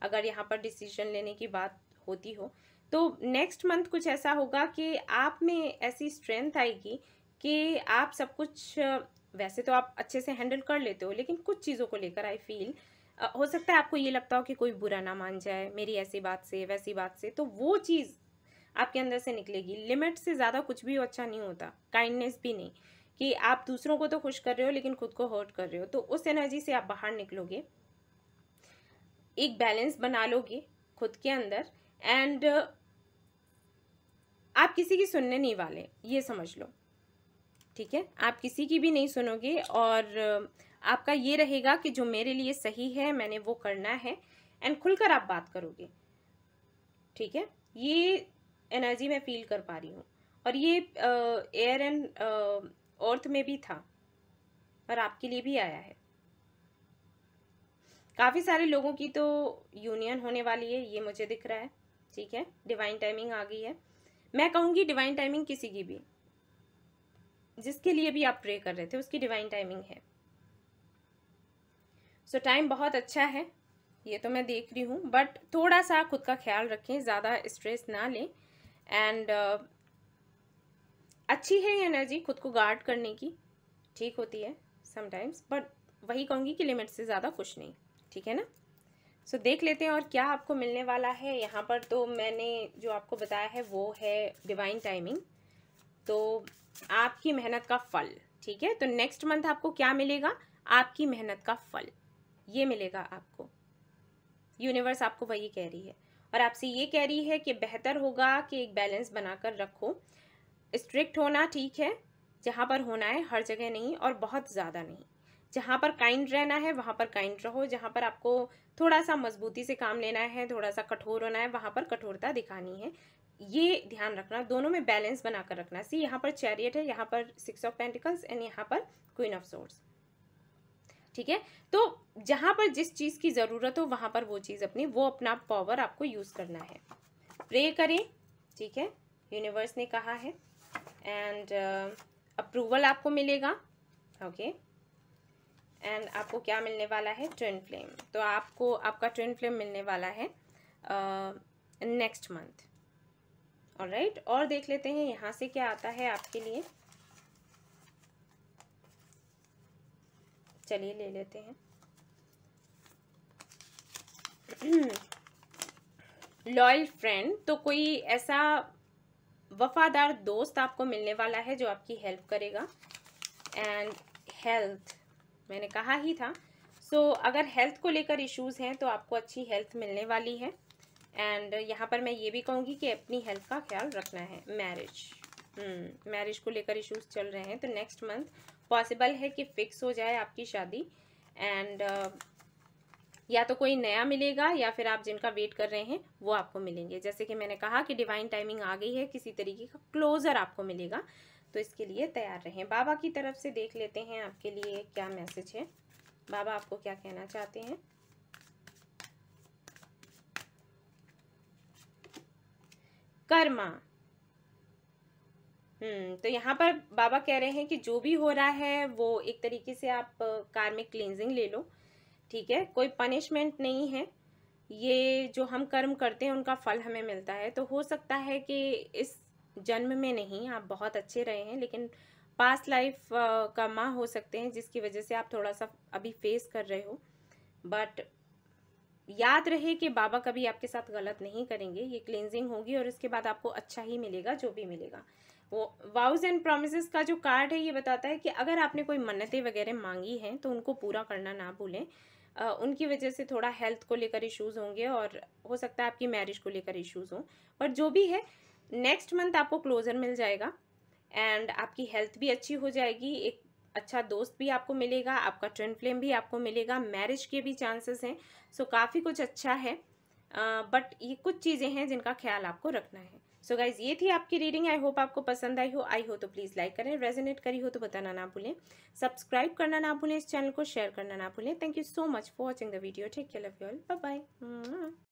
अगर यहाँ पर डिसीजन लेने की बात होती हो तो नेक्स्ट मंथ कुछ ऐसा होगा कि आप में ऐसी स्ट्रेंथ आएगी कि आप सब कुछ वैसे तो आप अच्छे से हैंडल कर लेते हो लेकिन कुछ चीज़ों को लेकर आई फील हो सकता है आपको ये लगता हो कि कोई बुरा ना मान जाए मेरी ऐसी बात से वैसी बात से तो वो चीज़ आपके अंदर से निकलेगी लिमिट से ज़्यादा कुछ भी अच्छा नहीं होता काइंडनेस भी नहीं कि आप दूसरों को तो खुश कर रहे हो लेकिन खुद को हर्ट कर रहे हो तो उस एनर्जी से आप बाहर निकलोगे एक बैलेंस बना लोगे खुद के अंदर एंड आप किसी की सुनने नहीं वाले ये समझ लो ठीक है आप किसी की भी नहीं सुनोगे और आपका ये रहेगा कि जो मेरे लिए सही है मैंने वो करना है एंड खुलकर आप बात करोगे ठीक है ये एनर्जी मैं फील कर पा रही हूँ और ये एयर एंड अर्थ में भी था और आपके लिए भी आया है काफ़ी सारे लोगों की तो यूनियन होने वाली है ये मुझे दिख रहा है ठीक है डिवाइन टाइमिंग आ गई है मैं कहूँगी डिवाइन टाइमिंग किसी की भी जिसके लिए भी आप प्रे कर रहे थे उसकी डिवाइन टाइमिंग है सो so, टाइम बहुत अच्छा है ये तो मैं देख रही हूँ बट थोड़ा सा खुद का ख्याल रखें ज़्यादा स्ट्रेस ना लें एंड uh, अच्छी है एनर्जी खुद को गार्ड करने की ठीक होती है समटाइम्स बट वही कहूँगी कि लिमिट से ज़्यादा कुछ नहीं ठीक है ना सो so, देख लेते हैं और क्या आपको मिलने वाला है यहाँ पर तो मैंने जो आपको बताया है वो है डिवाइन टाइमिंग तो आपकी मेहनत का फल ठीक है तो नेक्स्ट मंथ आपको क्या मिलेगा आपकी मेहनत का फल ये मिलेगा आपको यूनिवर्स आपको वही कह रही है और आपसे ये कह रही है कि बेहतर होगा कि एक बैलेंस बनाकर रखो स्ट्रिक्ट होना ठीक है जहाँ पर होना है हर जगह नहीं और बहुत ज़्यादा नहीं जहाँ पर काइंड रहना है वहाँ पर काइंड रहो जहाँ पर आपको थोड़ा सा मजबूती से काम लेना है थोड़ा सा कठोर होना है वहाँ पर कठोरता दिखानी है ये ध्यान रखना दोनों में बैलेंस बनाकर रखना सी यहाँ पर चैरियट है यहाँ पर सिक्स ऑफ पेंटिकल्स एंड यहाँ पर क्वीन ऑफ सोर्स ठीक है तो जहाँ पर जिस चीज़ की ज़रूरत हो वहाँ पर वो चीज़ अपनी वो अपना पावर आपको यूज़ करना है प्रे करें ठीक है यूनिवर्स ने कहा है एंड अप्रूवल uh, आपको मिलेगा ओके okay. एंड आपको क्या मिलने वाला है ट्विन फ्लेम तो आपको आपका ट्विन फ्लेम मिलने वाला है नेक्स्ट मंथ और राइट और देख लेते हैं यहाँ से क्या आता है आपके लिए चलिए ले लेते हैं लॉयल फ्रेंड तो कोई ऐसा वफादार दोस्त आपको मिलने वाला है जो आपकी हेल्प करेगा एंड हेल्थ मैंने कहा ही था सो so, अगर हेल्थ को लेकर इश्यूज़ हैं तो आपको अच्छी हेल्थ मिलने वाली है एंड यहाँ पर मैं ये भी कहूँगी कि अपनी हेल्थ का ख्याल रखना है मैरिज मैरिज hmm, को लेकर इश्यूज़ चल रहे हैं तो नेक्स्ट मंथ पॉसिबल है कि फ़िक्स हो जाए आपकी शादी एंड या तो कोई नया मिलेगा या फिर आप जिनका वेट कर रहे हैं वो आपको मिलेंगे जैसे कि मैंने कहा कि डिवाइन टाइमिंग आ गई है किसी तरीके का क्लोज़र आपको मिलेगा तो इसके लिए तैयार रहें बाबा की तरफ से देख लेते हैं आपके लिए क्या मैसेज है बाबा आपको क्या कहना चाहते हैं कर्मा हम्म तो यहाँ पर बाबा कह रहे हैं कि जो भी हो रहा है वो एक तरीके से आप कार्मिक क्लींजिंग ले लो ठीक है कोई पनिशमेंट नहीं है ये जो हम कर्म करते हैं उनका फल हमें मिलता है तो हो सकता है कि इस जन्म में नहीं आप बहुत अच्छे रहे हैं लेकिन पास्ट लाइफ का माँ हो सकते हैं जिसकी वजह से आप थोड़ा सा अभी फेस कर रहे हो बट याद रहे कि बाबा कभी आपके साथ गलत नहीं करेंगे ये क्लिनजिंग होगी और इसके बाद आपको अच्छा ही मिलेगा जो भी मिलेगा वो वाउज एंड प्रोमिस का जो कार्ड है ये बताता है कि अगर आपने कोई मन्नतें वगैरह मांगी हैं तो उनको पूरा करना ना भूलें उनकी वजह से थोड़ा हेल्थ को लेकर इश्यूज होंगे और हो सकता है आपकी मैरिज को लेकर इश्यूज हों पर जो भी है नेक्स्ट मंथ आपको क्लोजर मिल जाएगा एंड आपकी हेल्थ भी अच्छी हो जाएगी एक अच्छा दोस्त भी आपको मिलेगा आपका ट्रेन फ्लेम भी आपको मिलेगा मैरिज के भी चांसेस हैं सो so, काफ़ी कुछ अच्छा है बट uh, ये कुछ चीज़ें हैं जिनका ख्याल आपको रखना है सो so गाइज ये थी आपकी रीडिंग आई होप आपको पसंद आई हो आई हो तो प्लीज़ लाइक करें रेजोनेट करी हो तो बताना ना भूलें सब्सक्राइब करना ना भूलें इस चैनल को शेयर करना ना भूलें thank you so much for watching the video take care love you all bye bye